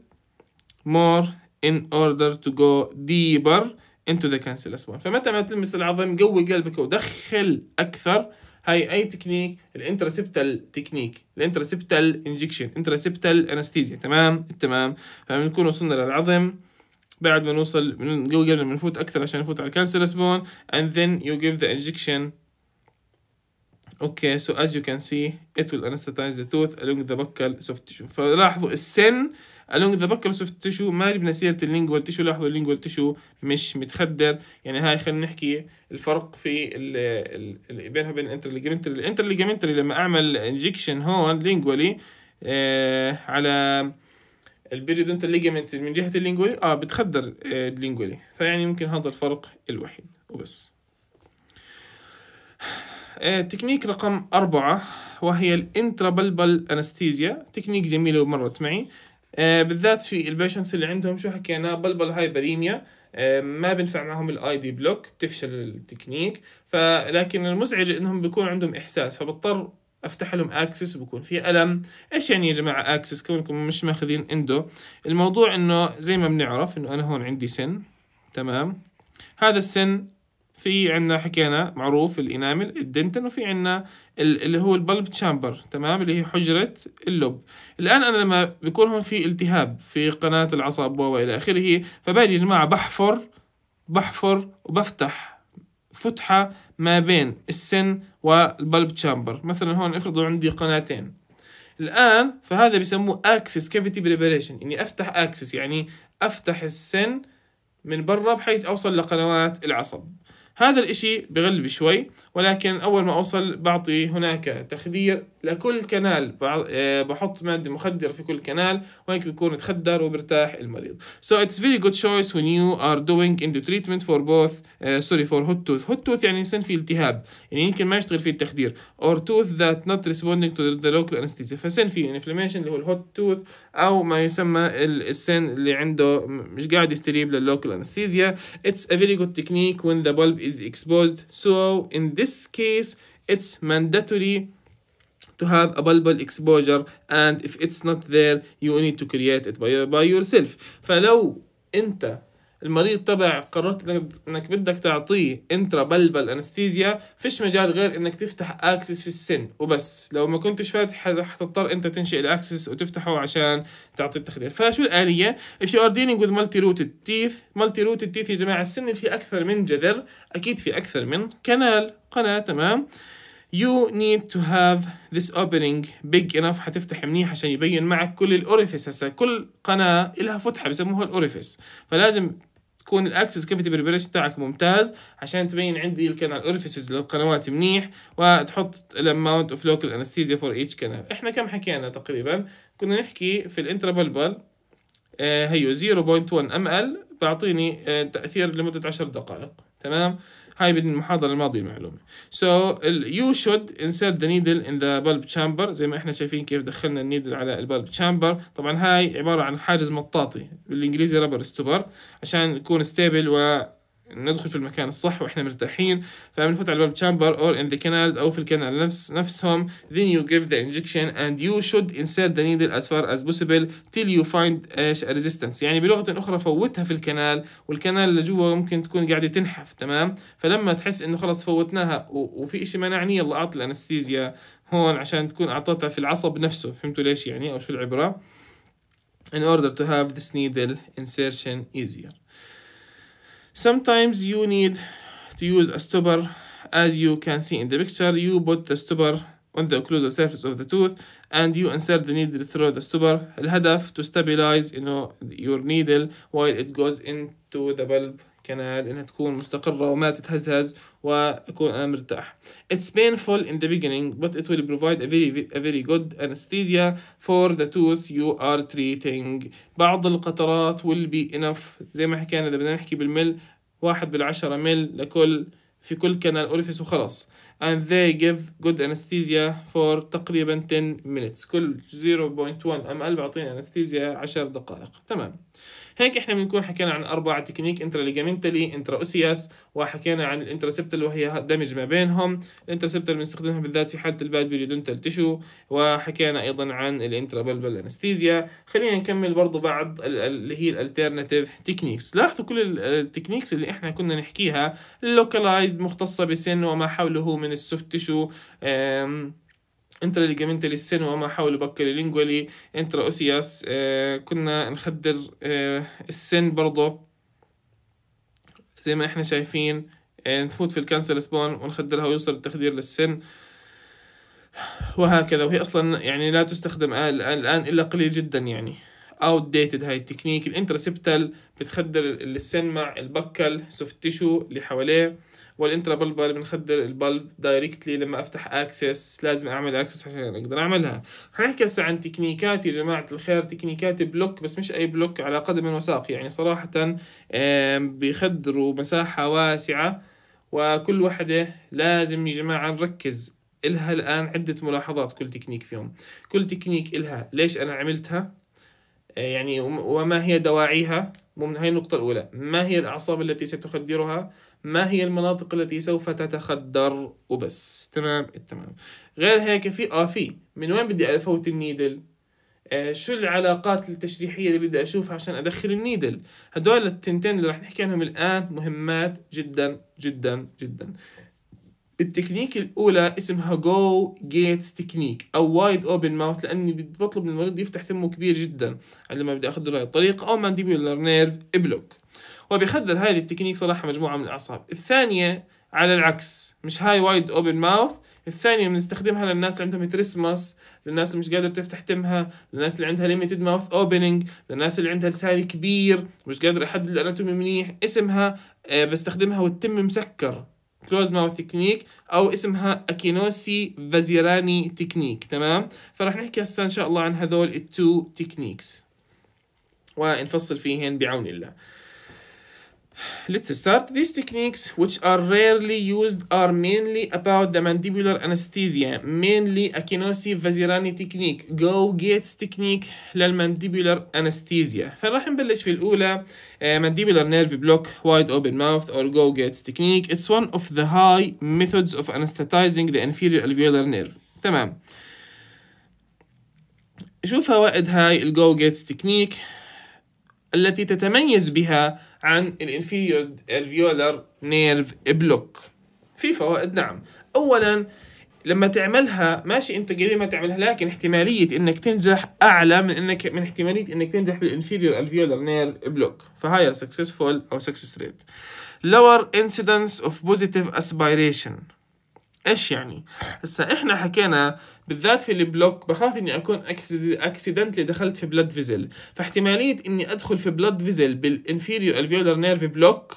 more in order to go deeper into the cancellous bone فمتى ما تلمس العظم قوي قلبك ودخل اكثر هاي اي تكنيك الانترسبتال تكنيك الانترسبتال انجكشن انترسبتال انستيزيا تمام تمام فبنكون وصلنا للعظم بعد ما نوصل بنقوي قبل ما نفوت اكثر عشان نفوت على الكانسر سبون and then you give the injection اوكي سو از يو كان سي ات ويل انستاتايز ذا توث along ذا buccal soft tissue فلاحظوا السن along ذا buccal soft tissue ما جبنا سيره اللينجوال تيشو لاحظوا اللينجوال تيشو مش متخدر يعني هاي خلينا نحكي الفرق في ال ال بينها وبين الانتر ليجمنتري لما اعمل انجكشن هون لينجوالي آه على البيريدونتال ليجامنت من جهه اللينجولي اه بتخدر آه، اللينجولي فيعني ممكن هذا الفرق الوحيد وبس آه، تكنيك رقم أربعة وهي الانترابلبل أنستيزيا تكنيك جميلة ومرت معي آه، بالذات في البيشنس اللي عندهم شو حكينا بلبل هايبريميا ما بنفع معهم الاي دي بلوك بتفشل التكنيك فلكن المزعج انهم بيكون عندهم احساس فبضطر افتح لهم اكسس وبكون في الم ايش يعني يا جماعه اكسس كونكم مش ماخذين اندو الموضوع انه زي ما بنعرف انه انا هون عندي سن تمام هذا السن في عندنا حكينا معروف الانامل الدنتن وفي عندنا اللي هو البلب تشامبر تمام اللي هي حجرة اللب الآن أنا لما بيكون هون في التهاب في قناة العصب وإلى آخره فباجي يا جماعة بحفر بحفر وبفتح فتحة ما بين السن والبلب تشامبر مثلا هون افرضوا عندي قناتين الآن فهذا بسموه اكسس كافيتي بريبريشن إني أفتح اكسس يعني أفتح السن من برا بحيث أوصل لقنوات العصب هذا الإشي بغلب شوي ولكن أول ما أوصل بعطي هناك تخدير لكل كنال آه، بحط مادة مخدرة في كل كنال وهيك بيكون تخدر وبرتاح المريض so it's very good choice when you are doing in the treatment for both uh, sorry for hot tooth hot tooth يعني سن في التهاب يعني يمكن ما يشتغل فيه التخدير or tooth that not responding to the local anesthesia فسن في inflammation اللي هو الهوت tooth أو ما يسمى السن اللي عنده مش قاعد يستجيب لللوكال anesthesia it's a very good technique when the bulb is exposed. So in this case, it's mandatory to have a bulbal exposure and if it's not there you need to create it by, by yourself فلو انت المريض تبع قررت انك, بدك تعطيه انترا بلبل انستيزيا فيش مجال غير انك تفتح اكسس في السن وبس لو ما كنتش فاتح رح تضطر انت تنشئ الاكسس وتفتحه عشان تعطي التخدير فشو الاليه if you are dealing with multi rooted teeth multi rooted teeth يا جماعه السن اللي فيه اكثر من جذر اكيد في اكثر من كنال قناه تمام You need to have this opening big enough هتفتح منيح عشان يبين معك كل الاوريفيس هسا كل قناة لها فتحة بسموها الاوريفيس فلازم تكون الاكسس كافيتي بريبريشن بتاعك ممتاز عشان تبين عندي الكنال اورفيسز للقنوات منيح وتحط الاماونت اوف لوكال انستيزيا فور ايتش كانال احنا كم حكينا تقريبا كنا نحكي في الانترا آه، بلبل هيو 0.1 ام ال بعطيني آه، تاثير لمده 10 دقائق تمام هاي بالمحاضرة الماضية المعلومة so you should insert the needle in the bulb chamber زي ما احنا شايفين كيف دخلنا النيدل على البلب chamber طبعا هاي عبارة عن حاجز مطاطي بالانجليزي rubber stopper عشان يكون stable و ندخل في المكان الصح واحنا مرتاحين فبنفوت على الباب chamber or in the canals او في الكنال نفس نفسهم then you give the injection and you should insert the needle as far as possible till you find ايش eh, resistance يعني بلغه اخرى فوتها في الكنال والكنال اللي جوا ممكن تكون قاعده تنحف تمام فلما تحس انه خلص فوتناها وفي شيء مانعني يلا اعطي الانستيزيا هون عشان تكون اعطتها في العصب نفسه فهمتوا ليش يعني او شو العبره in order to have this needle insertion easier Sometimes you need to use a stubber, as you can see in the picture. You put the stubber on the occlusal surface of the tooth and you insert the needle through the stubber الهدف to stabilize you know, your needle while it goes into the bulb كنال انها تكون مستقرة وما تتهزهز واكون انا مرتاح. It's painful in the beginning but it will provide a very a very good anesthesia for the tooth you are treating. بعض القطرات will be enough زي ما حكينا اذا بدنا نحكي بالمل واحد بالعشرة مل لكل في كل كنال اوريفيس وخلص. And they give good anesthesia for تقريبا 10 minutes كل 0.1 ml بعطيني anesthesia 10 دقائق تمام. هيك احنا بنكون حكينا عن اربع تكنيك انترا ليجامنتلي انترا اوسياس وحكينا عن الانترسبتال وهي دمج ما بينهم الانترسبتال بنستخدمها بالذات في حاله الباد بيريدنتال تشو وحكينا ايضا عن الانترا بلبل انستيزيا خلينا نكمل برضه بعض اللي هي الالترناتيف تكنيكس لاحظوا كل التكنيكس اللي احنا كنا نحكيها لوكالايزد مختصه بسن وما حوله من السوفت تشو انترا انتراليجامنتاليس السن وما حول لينجولي انترا اوسياس آه كنا نخدر آه السن برضه زي ما احنا شايفين نفوت في الكانسل سبون ونخدرها ويوصل التخدير للسن وهكذا وهي اصلا يعني لا تستخدم الان الا قليل جدا يعني اوت ديتد هاي التكنيك الانترسبتال بتخدر السن مع البكل سوفت تيشو اللي حواليه والانترا اللي بنخدر البلب دايركتلي لما افتح اكسس لازم اعمل اكسس عشان اقدر اعملها حنحكي هسه عن تكنيكات يا جماعه الخير تكنيكات بلوك بس مش اي بلوك على قدم وساق يعني صراحه بيخدروا مساحه واسعه وكل وحده لازم يا جماعه نركز إلها الآن عدة ملاحظات كل تكنيك فيهم كل تكنيك إلها ليش أنا عملتها آه، يعني وما هي دواعيها هاي النقطة الأولى ما هي الأعصاب التي ستخدرها ما هي المناطق التي سوف تتخدر وبس تمام التمام غير هيك في اه في من وين بدي افوت النيدل آه شو العلاقات التشريحية اللي بدي أشوفها عشان أدخل النيدل هدول التنتين اللي رح نحكي عنهم الآن مهمات جدا جدا جدا التكنيك الأولى اسمها جو جيتس تكنيك أو وايد أوبن ماوث لأني بطلب من المريض يفتح فمه كبير جدا عندما بدي أخذ الرأي الطريق أو مانديبيولار نيرف بلوك وبيخدر هاي التكنيك صراحه مجموعه من الاعصاب الثانيه على العكس مش هاي وايد اوبن ماوث الثانيه بنستخدمها للناس اللي عندهم ترسمس للناس اللي مش قادره تفتح تمها للناس اللي عندها ليميتد ماوث اوبننج للناس اللي عندها لسان كبير مش قادر احدد الاناتومي منيح اسمها آه، بستخدمها والتم مسكر كلوز ماوث تكنيك او اسمها اكينوسي فازيراني تكنيك تمام فرح نحكي هسه ان شاء الله عن هذول التو تكنيكس ونفصل فيهن بعون الله Let's start. These techniques, which are rarely used, are mainly about the mandibular anesthesia, mainly Akinosi Vazirani technique, Go Gates technique للmandibular anesthesia. فراح نبلش في الأولى uh, mandibular nerve block, wide open mouth or Go Gates technique. It's one of the high methods of anesthetizing the inferior alveolar nerve. تمام. شو فوائد هاي الجو جيتس تكنيك التي تتميز بها عن الانفيريور الفيولر نيرف بلوك في فوائد نعم اولا لما تعملها ماشي انت قليل ما تعملها لكن احتماليه انك تنجح اعلى من انك من احتماليه انك تنجح بالانفيريور الفيولر نير بلوك فهاير سكسسفول او سكسس ريت lower incidence of positive aspiration ايش يعني هسا احنا حكينا بالذات في البلوك بخاف اني اكون اكسيدنتلي دخلت في بلاد فيزل فاحتماليه اني ادخل في بلاد فيزل بالانفيريور الفيولر نيرف بلوك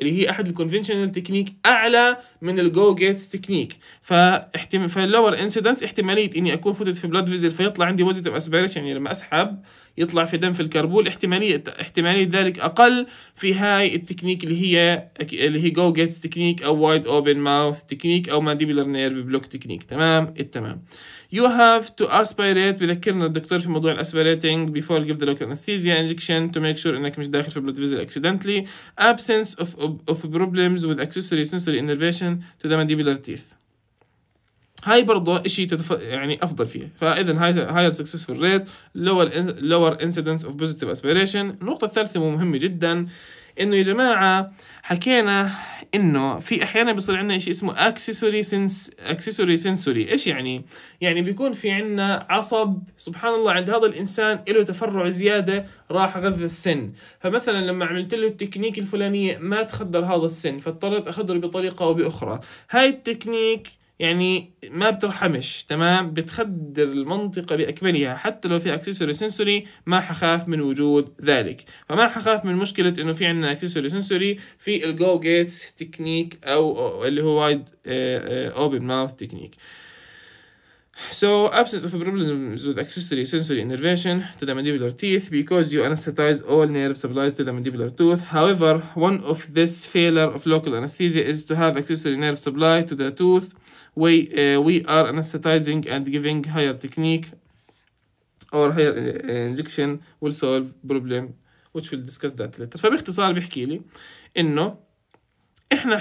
اللي هي احد الكونفنشنال تكنيك اعلى من الجو جيتس تكنيك فاحتمال فاللور انسيدنس احتماليه اني اكون فتت في بلاد فيزل فيطلع عندي بوزيتيف اسبيريشن يعني لما اسحب يطلع في دم في الكربول احتمالية احتمالية ذلك أقل في هاي التكنيك اللي هي اللي هي جو جيتس تكنيك أو وايد أوبن ماوث تكنيك أو مانديبولار نيرف بلوك تكنيك تمام التمام يو هاف تو اسبيريت بذكرنا الدكتور في موضوع الاسبيريتنج بيفور جيف ذا لوكال انستيزيا انجكشن تو ميك شور انك مش داخل في بلود فيزل اكسيدنتلي absence اوف of problems with accessory sensory innervation to the mandibular teeth هاي برضه شيء تدف... يعني افضل فيها فاذا هاي هاي سكسسفول ريت لور لور انسيدنس اوف بوزيتيف اسبيريشن النقطه الثالثه مهمه جدا انه يا جماعه حكينا انه في احيانا بيصير عندنا شيء اسمه اكسسوري سنس اكسسوري سنسوري ايش يعني يعني بيكون في عندنا عصب سبحان الله عند هذا الانسان له تفرع زياده راح غذى السن فمثلا لما عملت له التكنيك الفلانيه ما تخدر هذا السن فاضطريت اخدره بطريقه او باخرى هاي التكنيك يعني ما بترحمش تمام بتخدر المنطقة بأكملها حتى لو في اكسسوري سنسوري ما حخاف من وجود ذلك فما حخاف من مشكلة انه في عندنا اكسسوري سنسوري في الجو جيتس تكنيك او اللي هو وايد اوبن ماوث تكنيك So, absence of problems with accessory sensory innervation to the mandibular teeth because you anesthetize all nerves supplies to the mandibular tooth. However, one of this failure of local anesthesia is to have accessory nerve supply to the tooth we uh, we are anesthetizing and giving higher technique or higher injection will solve problem which we'll discuss that later فباختصار بيحكي لي انه احنا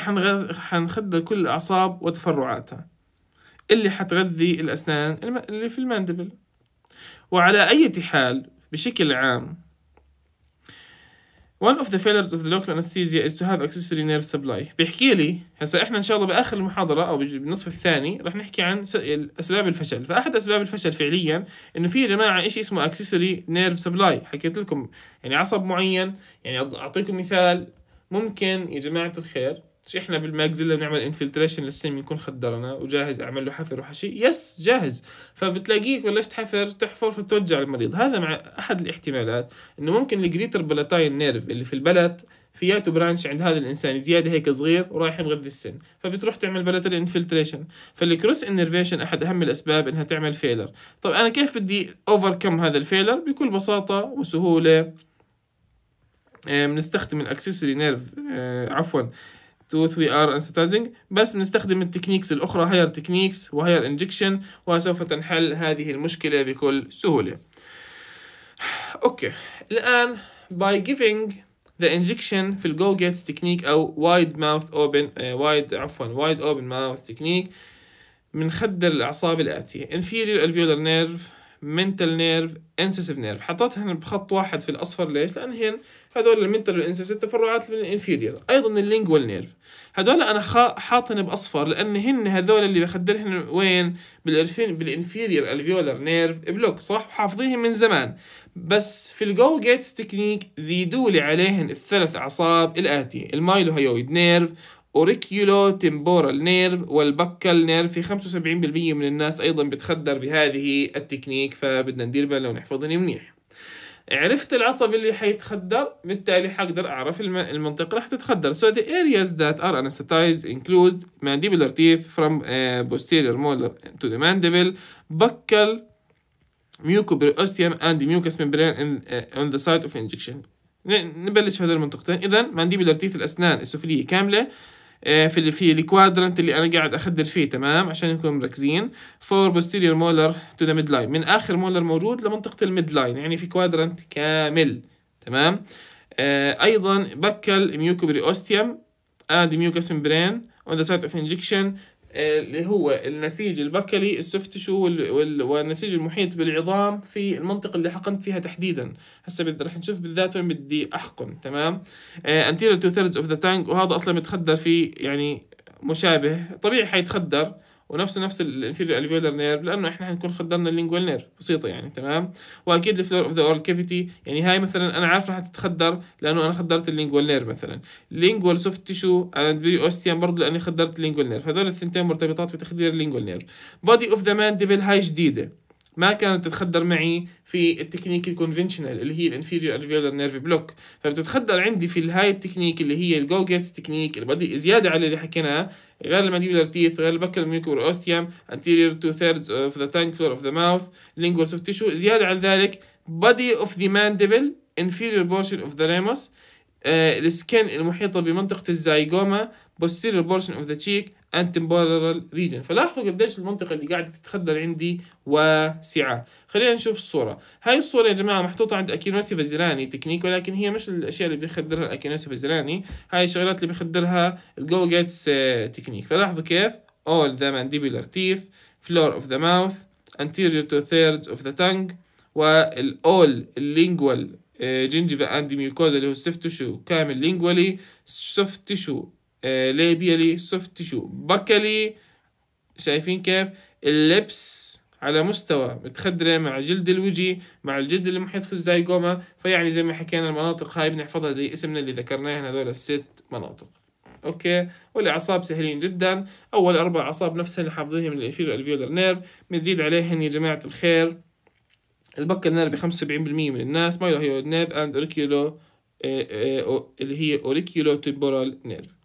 حنخدر كل الاعصاب وتفرعاتها اللي حتغذي الاسنان اللي في الماندبل وعلى اي حال بشكل عام One of the failures of the local anesthesia is to have accessory nerve supply. بيحكي لي هسا احنا ان شاء الله باخر المحاضره او بالنصف الثاني رح نحكي عن اسباب الفشل، فاحد اسباب الفشل فعليا انه في يا جماعه شيء اسمه accessory nerve supply، حكيت لكم يعني عصب معين، يعني اعطيكم مثال ممكن يا جماعه الخير مش احنا بالماكزيلا بنعمل انفلتريشن للسم يكون خدرنا وجاهز اعمل له حفر وحشي يس جاهز فبتلاقيك بلشت حفر تحفر فتوجع المريض هذا مع احد الاحتمالات انه ممكن الجريتر بلاتاين نيرف اللي في البلت فياتو برانش عند هذا الانسان زياده هيك صغير ورايح مغذي السن فبتروح تعمل بلاتال انفلتريشن فالكروس انرفيشن احد اهم الاسباب انها تعمل فيلر طب انا كيف بدي اوفركم هذا الفيلر بكل بساطه وسهوله آه، بنستخدم الاكسسوري آه، نيرف عفوا to what we are anesthetizing بس بنستخدم التكنيكس الأخرى هاير تكنيكس وهاير انجكشن وسوف تنحل هذه المشكلة بكل سهولة أوكي الآن by giving the injection في الجو جيتس تكنيك أو wide mouth open وايد آه، عفوا wide open mouth تكنيك بنخدر الأعصاب الآتية inferior alveolar nerve منتل نيرف انسيسيف نيرف هنا بخط واحد في الاصفر ليش لان هن هذول المنتل والانسيسيف تفرعات من الانفيرير ايضا اللينجوال نيرف هذول انا حاطن باصفر لان هن هذول اللي بخدرهن وين بالارفين بالانفيريور الفيولر نيرف بلوك صح حافظيهم من زمان بس في الجو جيتس تكنيك زيدوا لي عليهن الثلاث اعصاب الاتيه هيويد نيرف اوريكيولو تمبورال نيرف والبكال نيرف في 75% من الناس ايضا بتخدر بهذه التكنيك فبدنا ندير بالنا ونحفظني منيح عرفت العصب اللي حيتخدر بالتالي حقدر اعرف المنطقه اللي حتتخدر so the areas that are anesthetized include mandibular teeth from uh, posterior molar to the mandible buccal mucoperiosteum and mucous membrane in, uh, on the site of injection نبلش في هذول المنطقتين اذا mandibular teeth الاسنان السفليه كامله إيه، في في الكوادرنت اللي انا قاعد اخدر فيه تمام عشان نكون مركزين فور posterior molar to the midline من اخر مولر موجود لمنطقه الميد لاين يعني في كوادرنت كامل تمام آه ايضا بكل ميوكوبري اوستيوم and آه، mucous membrane on the site of injection اللي هو النسيج البكلي السوفت والنسيج المحيط بالعظام في المنطقه اللي حقنت فيها تحديدا هسه رح نشوف بالذات وين بدي احقن تمام anterior تو ثيردز اوف ذا تانك وهذا اصلا متخدر في يعني مشابه طبيعي حيتخدر ونفس نفس الانفيريور الفيولر نيرف لانه احنا حنكون خدرنا اللينجوال نيرف بسيطه يعني تمام واكيد الفلور اوف ذا اورال كافيتي يعني هاي مثلا انا عارف رح تتخدر لانه انا خدرت اللينجوال نيرف مثلا لينجوال سوفت تيشو اند بيري اوستيان برضه لاني خدرت اللينجوال نيرف هذول الثنتين مرتبطات بتخدير اللينجوال نيرف بودي اوف ذا مانديبل هاي جديده ما كانت تتخدر معي في التكنيك الكونفنشنال اللي هي الانفيريور الفيولر نيرف بلوك فبتتخدر عندي في هاي التكنيك اللي هي الجو جيتس تكنيك البادي زياده على اللي حكيناه غير غالبا تيث غالبا كالميكور اوستيام انتيريور تو ثيردز اوف ذا تانك فلور اوف ذا ماوث لينجوال سوفت تيشو زيادة عن ذلك بادي اوف ذا ماندبل انفيريور بورشن اوف ذا ريموس السكن المحيطة بمنطقة الزايجوما بوستيريور بورشن اوف ذا تشيك and temporal region فلاحظوا قديش المنطقة اللي قاعدة تتخدر عندي واسعة خلينا نشوف الصورة هاي الصورة يا جماعة محطوطة عند أكينوسي فازيراني تكنيك ولكن هي مش الأشياء اللي بيخدرها الأكينوسي فازيراني هاي الشغلات اللي بيخدرها الجو جيتس آه، تكنيك فلاحظوا كيف all the mandibular teeth floor of the mouth anterior to thirds of the tongue وال all lingual آه، gingiva and mucosa اللي هو السوفت تشو كامل لينجوالي soft tissue ليبيالي سوفت تشو بكلي شايفين كيف اللبس على مستوى متخدرة مع جلد الوجه مع الجلد المحيط في الزايجوما فيعني زي ما حكينا المناطق هاي بنحفظها زي اسمنا اللي ذكرناه هذول الست مناطق اوكي والاعصاب سهلين جدا اول اربع اعصاب نفسها حافظيهم من الانفيريور الفيولر نيرف بنزيد عليهن يا جماعه الخير البكل نيرف ب 75% من الناس مايلو هيو نيرف اند اوريكيولو آه، آه، اللي هي اوريكيولو تيمبورال نيرف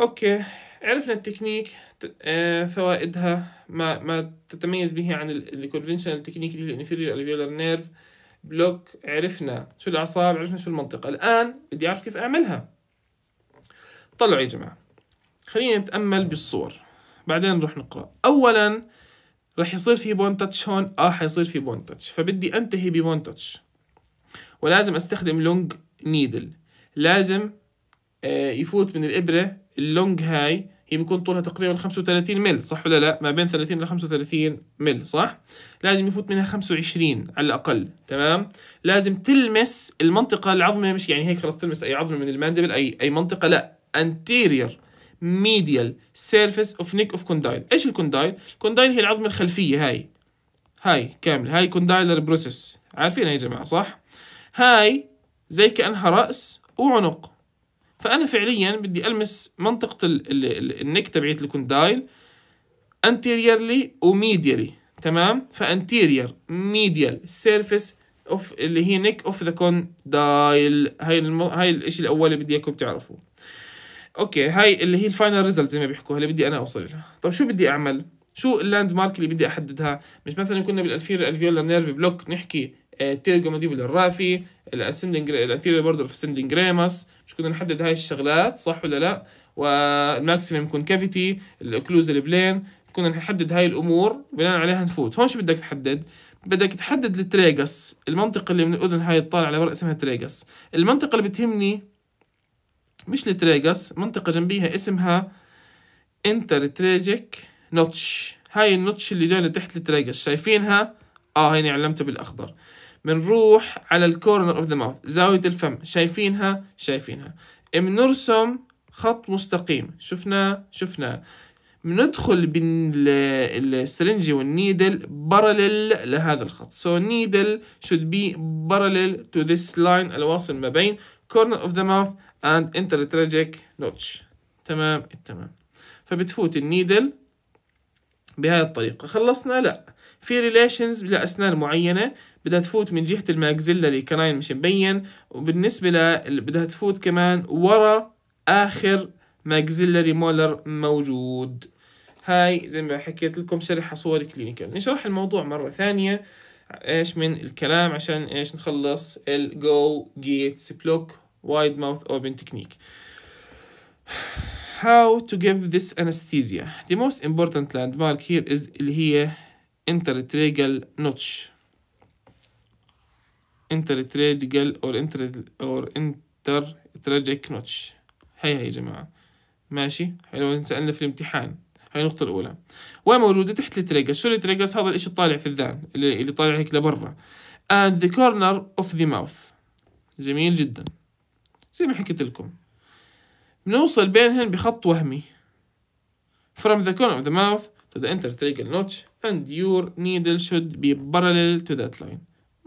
أوكي عرفنا التكنيك آه، فوائدها ما ما تتميز به عن الكونفشنال تكنيك اللي هي الانفيريور الفيولر نيرف بلوك عرفنا شو الاعصاب عرفنا شو المنطقه الان بدي اعرف كيف اعملها طلعوا يا جماعه خلينا نتامل بالصور بعدين نروح نقرا اولا رح يصير في بون تاتش هون اه حيصير في بون تاتش فبدي انتهي ببون تاتش ولازم استخدم لونج نيدل لازم آه، يفوت من الابره اللونج هاي هي بيكون طولها تقريبا 35 مل صح ولا لا ما بين 30 ل 35 مل صح لازم يفوت منها 25 على الاقل تمام لازم تلمس المنطقه العظمه مش يعني هيك خلص تلمس اي عظمه من الماندبل اي اي منطقه لا anterior medial surface of نيك of condyle ايش الكوندايل الكوندايل هي العظمه الخلفيه هاي هاي كامله هاي كوندايلر بروسس عارفينها يا جماعه صح هاي زي كانها راس وعنق فانا فعليا بدي المس منطقه النك تبعيت الكوندايل anteriorly وميديالي تمام فانتيرير ميديال سيرفيس اوف اللي هي نيك اوف ذا كوندايل هاي المو... هاي الشيء الاول اللي بدي اياكم تعرفوه اوكي هاي اللي هي الفاينل ريزلت زي ما بيحكوها اللي بدي انا اوصل لها طب شو بدي اعمل شو اللاند مارك اللي بدي احددها مش مثلا كنا بالالفير الفيولار نيرف بلوك نحكي التيرجوم مديبل الرافي الاسندنج الانتيريور بوردر في اسندنج ريمس مش كنا نحدد هاي الشغلات صح ولا لا والماكسيمم كونكافيتي الاكلوز البلين كنا نحدد هاي الامور بناء عليها نفوت هون شو بدك تحدد بدك تحدد التريجس المنطقه اللي من الاذن هاي الطالعه على ورق اسمها تريجس المنطقه اللي بتهمني مش التريجس منطقه جنبيها اسمها تريجيك نوتش هاي النوتش اللي جاي لتحت التريجس شايفينها اه هيني علمتها بالاخضر بنروح على الكورنر اوف ذا ماوث زاوية الفم شايفينها شايفينها بنرسم خط مستقيم شفناه شفناه بندخل بالسرنجي والنيدل بارلل لهذا الخط so النيدل should be parallel to this line الواصل ما بين corner of the mouth and intertragic notch تمام تمام فبتفوت النيدل بهذه الطريقة خلصنا لا في ريليشنز لأسنان معينة بدها تفوت من جهة الماكزيلا الكناين مش مبين وبالنسبة ل بدها تفوت كمان ورا آخر ماكزيلاري مولر موجود هاي زي ما حكيت لكم شرحها صور كلينيكال نشرح الموضوع مرة ثانية ايش من الكلام عشان ايش نخلص الجو جيتس بلوك وايد ماوث اوبن تكنيك how to give this anesthesia the most important landmark here is اللي هي intertragal notch intertradial or inter انتر intertragic notch هي هي يا جماعة ماشي لو سألنا في الامتحان هاي النقطة الأولى وين موجوده تحت التريجر شو التريجس هذا الإشي الطالع في الذان اللي, اللي طالع هيك لبرا اند the corner of the mouth جميل جدا زي ما حكيت لكم بنوصل بينهن بخط وهمي from the corner of the mouth to the intertracheal notch and your needle should be parallel to that line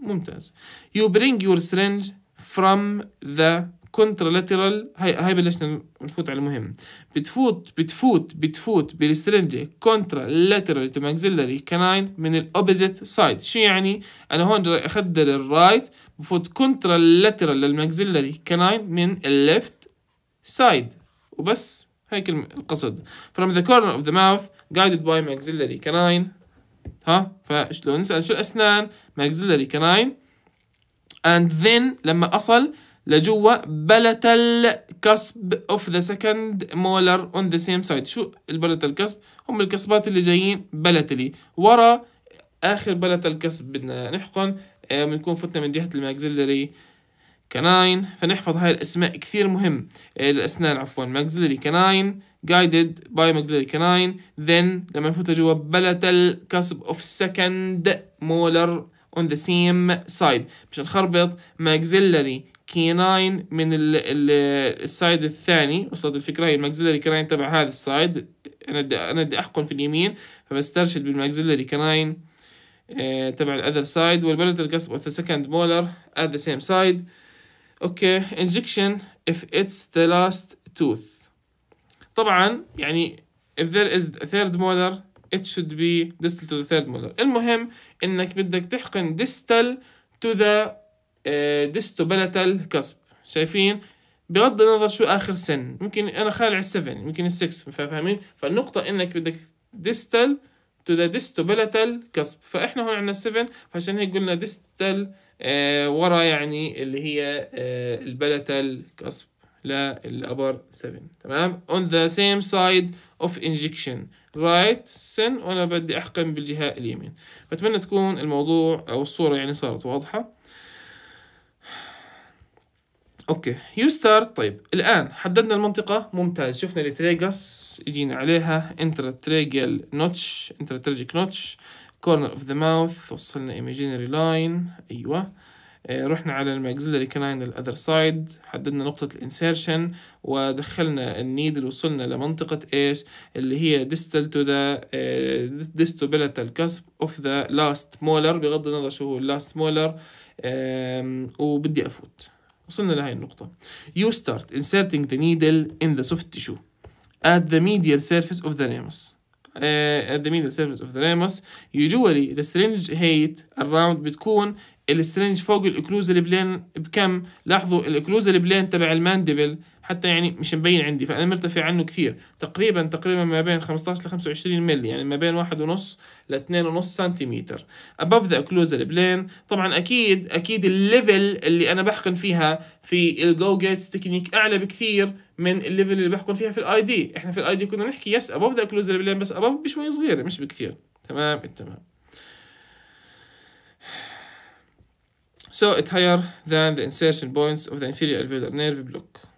ممتاز you bring your syringe from the contralateral هاي هاي بلشنا نفوت على المهم بتفوت بتفوت بتفوت بالسرنجة contralateral to maxillary canine من ال opposite side شو يعني انا هون جاي اخدر الرايت بفوت contralateral للماكسيلري canine من ال left side وبس هاي كلمة القصد from the corner of the mouth guided by maxillary canine ها فشلون نسال شو الاسنان maxillary canine and then لما اصل لجوا بلتل كسب of the second molar on the same side شو البلتل كسب هم الكسبات اللي جايين بلتلي ورا اخر بلتل كسب بدنا نحقن آه، بنكون فتنا من جهه الماكسيلري كناين فنحفظ هاي الاسماء كثير مهم الاسنان آه، عفوا maxillary canine guided by maxillary canine then لما نفوت جوا بلتل كسب of second molar on the same side مش تخربط maxillary canine من السايد الثاني وصلت الفكرة هي يعني maxillary كناين تبع هذا السايد انا بدي انا بدي احقن في اليمين فبسترشد بالماكسيلري آه، كناين تبع الاذر سايد والبلتل كسب of the second molar at the same side اوكي injection if it's the last tooth طبعا يعني if there is a third molar it should be distal to the third molar المهم انك بدك تحقن distal to the uh, distobilatal cusp شايفين بغض النظر شو اخر سن ممكن انا خالع ال7 ممكن ال6 فاهمين فالنقطه انك بدك distal to the distobilatal cusp فاحنا هون عندنا 7 فعشان هيك قلنا distal آه، ورا يعني اللي هي آه، البلتال كاسب للأبر 7 تمام on the same side of injection right سن وأنا بدي أحقن بالجهة اليمين بتمنى تكون الموضوع أو الصورة يعني صارت واضحة اوكي يو ستارت طيب الان حددنا المنطقه ممتاز شفنا التريجس اجينا عليها تريجل نوتش انتراتريجيك نوتش corner of the mouth وصلنا imaginary line أيوة رحنا على الماكسيلاري كلاين للأذر سايد حددنا نقطة الانسيرشن ودخلنا النيدل وصلنا لمنطقة إيش اللي هي distal to the distobilatal cusp of the last molar بغض النظر شو هو last molar وبدي أفوت وصلنا لهي النقطة you start inserting the needle in the soft tissue at the medial surface of the ramus at آه، the medial surface of the ramus usually the syringe height around بتكون السرنج فوق الاوكلوزال بلين بكم لاحظوا الاوكلوزال بلين تبع الماندبل حتى يعني مش مبين عندي فأنا مرتفع عنه كثير تقريبا تقريبا ما بين 15 ل 25 مللي يعني ما بين واحد ونص ل 2.5 ونص سنتيمتر above the occlusal plane طبعا أكيد أكيد الليفل اللي أنا بحقن فيها في الجو جيتس تكنيك أعلى بكثير من الليفل اللي بحقن فيها في الاي دي احنا في الاي دي كنا نحكي يس above the occlusal plane بس above بشوي صغيرة مش بكثير تمام تمام so it higher than the insertion points of the inferior alveolar nerve block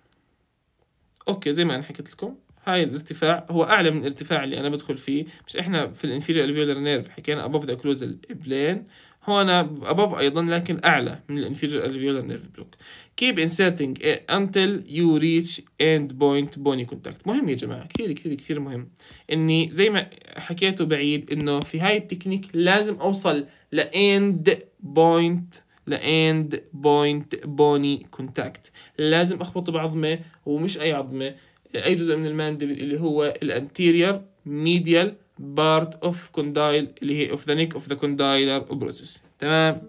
اوكي زي ما انا حكيت لكم هاي الارتفاع هو اعلى من الارتفاع اللي انا بدخل فيه مش احنا في الانفيريو الفيولر نيرف حكينا ابوف ذا كلوز بلين هون ابوف ايضا لكن اعلى من الانفيريو الفيولر نيرف بلوك كيب انسيرتنج انتل يو ريتش اند بوينت بوني كونتاكت مهم يا جماعه كثير كثير كثير مهم اني زي ما حكيته بعيد انه في هاي التكنيك لازم اوصل لاند بوينت لاند بوينت بوني كونتاكت لازم اخبط بعظمه ومش اي عظمه اي جزء من الماندبل اللي هو الانتيرير ميديال بارت اوف كوندايل اللي هي اوف ذا نيك اوف ذا كوندايلر بروسس تمام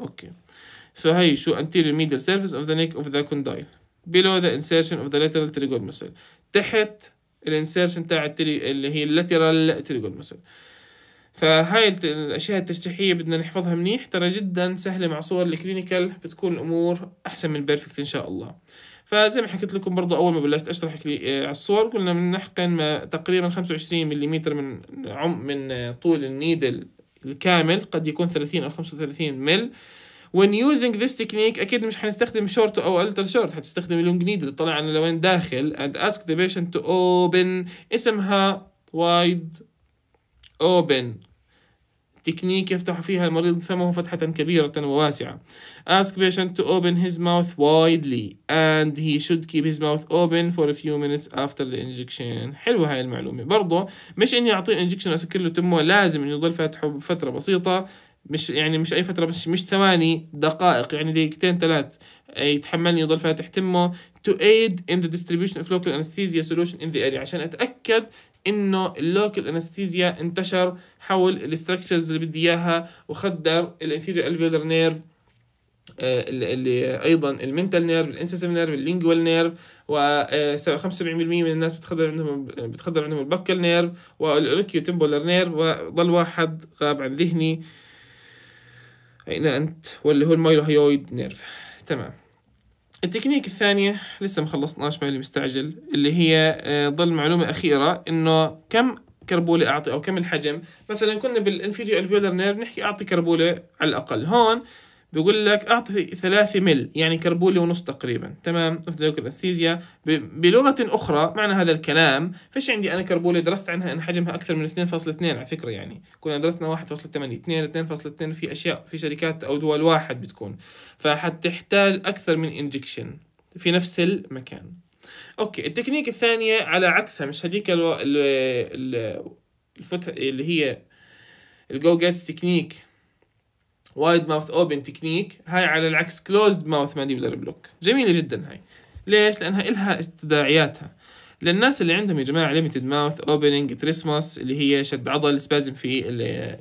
اوكي فهي شو anterior medial surface of the neck of the condyle below the insertion of the lateral pterygoid muscle تحت الانسيرشن تاع التري اللي هي اللاترال pterygoid muscle فهاي الاشياء التشريحيه بدنا نحفظها منيح ترى جدا سهله مع صور الكلينيكال بتكون الامور احسن من البيرفكت ان شاء الله فزي ما حكيت لكم برضه اول ما بلشت اشرح آه، على الصور قلنا بنحقن تقريبا 25 ملم من عم من طول النيدل الكامل قد يكون 30 او 35 مل when using this technique اكيد مش حنستخدم شورت او التر شورت حتستخدم اللونج نيدل تطلع لنا لوين داخل and ask the patient to open اسمها wide open تكنيك يفتح فيها المريض فمه فتحة كبيرة وواسعة. Ask patient to open his mouth widely and he should keep his mouth open for a few minutes after the injection. حلوة هاي المعلومة. برضه مش إني أعطيه injection وأسكر له تمه لازم إنه يضل فاتحه فترة بسيطة مش يعني مش اي فتره بس مش ثواني دقائق يعني دقيقتين ثلاث يتحملني يضل فاتح تمه to aid in the distribution of local anesthesia solution in the area عشان اتاكد انه اللوكال انستيزيا انتشر حول الاستراكشرز اللي بدي اياها وخدر الانفيريور الفيولر نيرف اللي ايضا المنتال نيرف الانسسم نيرف اللينجوال نيرف و 75% آه، من الناس بتخدر عندهم بتخدر عندهم البكل نيرف والاوريكيو تمبولر نيرف وضل واحد غاب عن ذهني أين أنت واللي هو المايلوهيويد نيرف تمام التكنيك الثانية لسه ما خلصناش مالي مستعجل اللي هي آه، ظل معلومة أخيرة إنه كم كربولة أعطي أو كم الحجم مثلا كنا بالانفيريو الفيولر نيرف نحكي أعطي كربولة على الأقل هون بيقول لك أعطي ثلاثة مل يعني كربولة ونص تقريبا تمام مثل الأنستيزيا بلغة أخرى معنى هذا الكلام فيش عندي أنا كربولة درست عنها أن حجمها أكثر من 2.2 على فكرة يعني كنا درسنا 1.8 2 2.2 في أشياء في شركات أو دول واحد بتكون فحتحتاج أكثر من إنجكشن في نفس المكان أوكي التكنيك الثانية على عكسها مش هذيك الفتح اللي هي الجو جيتس تكنيك وايد ماوث اوبن تكنيك هاي على العكس كلوزد ماوث مانيبلر بلوك جميله جدا هاي ليش لانها الها استداعياتها للناس اللي عندهم يا جماعه ليميتد ماوث اوبننج تريسموس اللي هي شد عضل سبازم في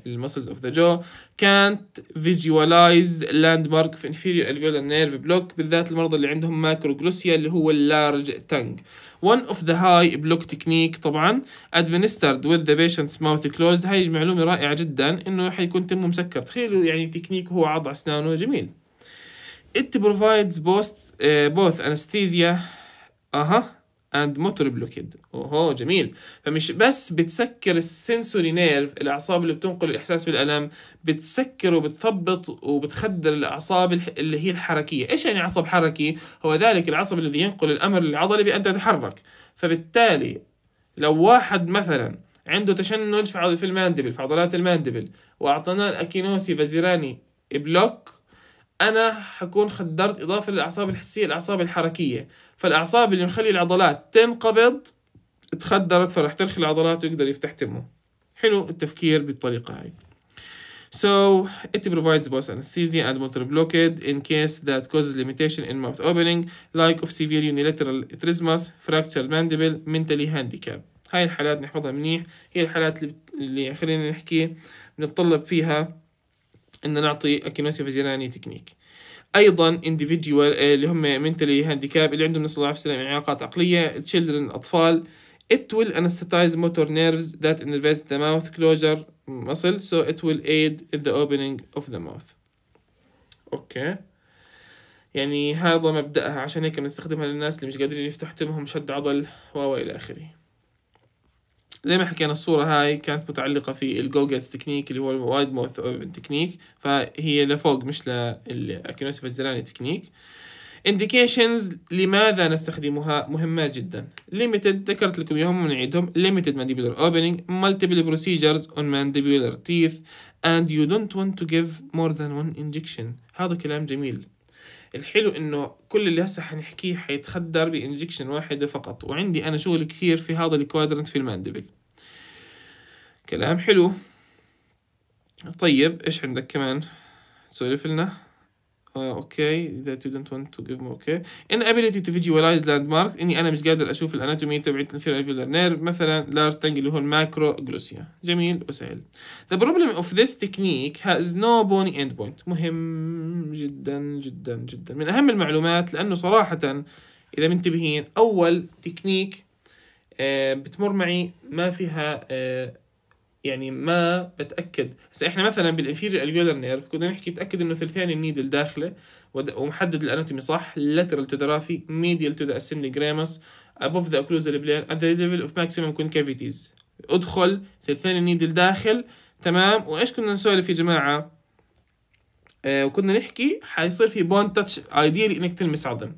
المسلز اوف ذا جو كانت فيجوالايز لاند مارك في انفيريو الفيولار نيرف بلوك بالذات المرضى اللي عندهم ماكروجلوسيا اللي هو اللارج تنج ون اوف ذا هاي بلوك تكنيك طبعا ادمنسترد وذ ذا بيشنتس ماوث كلوزد هاي معلومة رائعة جدا انه حيكون تمه مسكر تخيلوا يعني تكنيك هو عض اسنانه جميل it provides both uh, both anesthesia اها اند موتور بلوكيد اوهو جميل فمش بس بتسكر السنسوري نيرف الاعصاب اللي بتنقل الاحساس بالالم بتسكر وبتثبط وبتخدر الاعصاب اللي هي الحركيه ايش يعني عصب حركي هو ذلك العصب الذي ينقل الامر للعضله بان تتحرك فبالتالي لو واحد مثلا عنده تشنج في الماندبل في عضلات الماندبل واعطيناه الاكينوسي فازيراني بلوك انا حكون خدرت اضافه للاعصاب الحسيه الاعصاب الحركيه فالاعصاب اللي مخلي العضلات تنقبض تخدرت فرح ترخي العضلات ويقدر يفتح تمه حلو التفكير بالطريقه هاي So it provides both anesthesia and motor blockade in case that causes limitation in mouth opening, like of severe unilateral trismus, fractured mandible, mentally handicapped. هاي الحالات نحفظها منيح هي الحالات اللي, اللي خلينا نحكي بنتطلب فيها ان نعطي اكينوسيا فيزيراني تكنيك ايضا individual اللي هم mentally handicapped اللي عندهم نقص ضعف سلامي اعاقات عقليه children اطفال it will anesthetize motor nerves that innervate the mouth closure muscle so it will aid in the opening of the mouth اوكي يعني هذا مبدأها عشان هيك بنستخدمها للناس اللي مش قادرين يفتحوا تمهم شد عضل و الى اخره زي ما حكينا الصورة هاي كانت متعلقة في الجوجلز تكنيك اللي هو الوايد ماوث تكنيك فهي لفوق مش للأكينوسيف الزلاني تكنيك indications لماذا نستخدمها مهمة جدا limited ذكرت لكم اياهم ونعيدهم limited mandibular opening multiple procedures on mandibular teeth and you don't want to give more than one injection هذا كلام جميل الحلو انه كل اللي هسه حنحكيه حيتخدر بانجكشن واحده فقط وعندي انا شغل كثير في هذا الكوادرنت في الماندبل كلام حلو طيب ايش عندك كمان تسولف لنا Uh, آه، okay that you don't want to give me okay inability to visualize landmarks اني انا مش قادر اشوف الاناتومي تبعت الانفيرال الفيولار نيرف مثلا لارج تنج اللي هو الماكرو جلوسيا جميل وسهل the problem of this technique has no bony end point مهم جدا جدا جدا من اهم المعلومات لانه صراحة اذا منتبهين اول تكنيك آه، بتمر معي ما فيها آه، يعني ما بتاكد هسا احنا مثلا بالانفيري الفيولار نيرف كنا نحكي تاكد انه ثلثين النيدل داخله ومحدد الاناتومي صح lateral to the رافي medial to the ascending ramus above the occlusal plane at the level of maximum concavities ادخل ثلثين النيدل داخل تمام وايش كنا نسولف يا جماعه آه وكنا نحكي حيصير في بون تاتش ايديالي انك تلمس عظم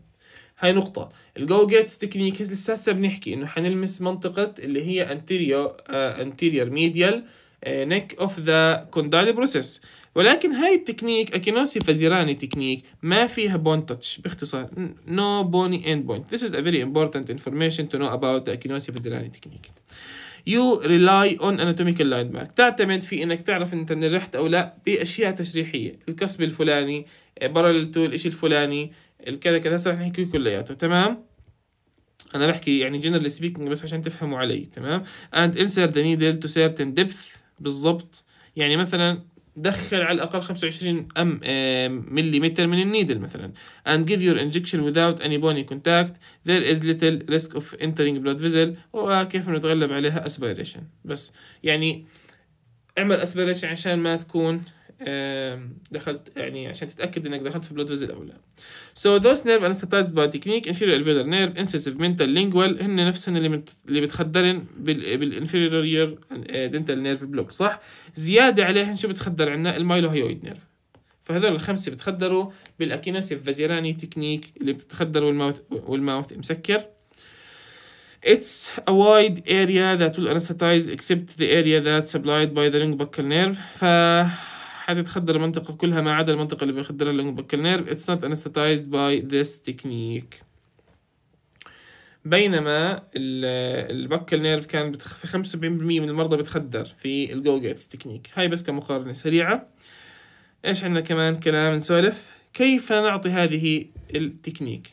هاي نقطة الجو جيتس تكنيك لسه بنحكي انه حنلمس منطقة اللي هي انتيريور انتيريور ميديال نيك اوف ذا condyle بروسيس ولكن هاي التكنيك اكينوسي فازيراني تكنيك ما فيها بون تاتش باختصار نو بوني اند بوينت this is a very important information to know about the اكينوسي فازيراني تكنيك يو ريلاي اون اناتوميكال لاين مارك تعتمد في انك تعرف انت نجحت او لا باشياء تشريحيه الكسب الفلاني برلل تو الاشي الفلاني الكذا كذا هسه رح نحكي كلياته تمام انا بحكي يعني جنرال سبيكينج بس عشان تفهموا علي تمام and insert the needle to certain depth بالضبط يعني مثلا دخل على الاقل 25 ام ملم من النيدل مثلا and give your injection without any بوني contact there is little risk of entering blood vessel وكيف نتغلب عليها aspiration بس يعني اعمل aspiration عشان ما تكون دخلت يعني عشان تتاكد انك دخلت في بلود فيزل او لا so those nerve anesthetized by technique inferior alveolar nerve incisive mental lingual هن نفسهم اللي اللي بتخدرن بالانفيريور دنتال نيرف بلوك صح زياده عليهن شو بتخدر عندنا هيويد نيرف فهذول الخمسه بتخدروا بالاكيناسيف فازيراني تكنيك اللي بتتخدر والماوث والماوث مسكر It's a wide area that will anesthetize except the area that's supplied by the ring buccal nerve. ف حتتخدر المنطقة كلها ما عدا المنطقة اللي بيخدرها هو بكل نيرف it's not anesthetized by this technique بينما البكال نيرف كان في خمسة بالمية من المرضى بتخدر في الجوجيتس تكنيك هاي بس كمقارنة سريعة ايش عندنا كمان كلام نسولف كيف نعطي هذه التكنيك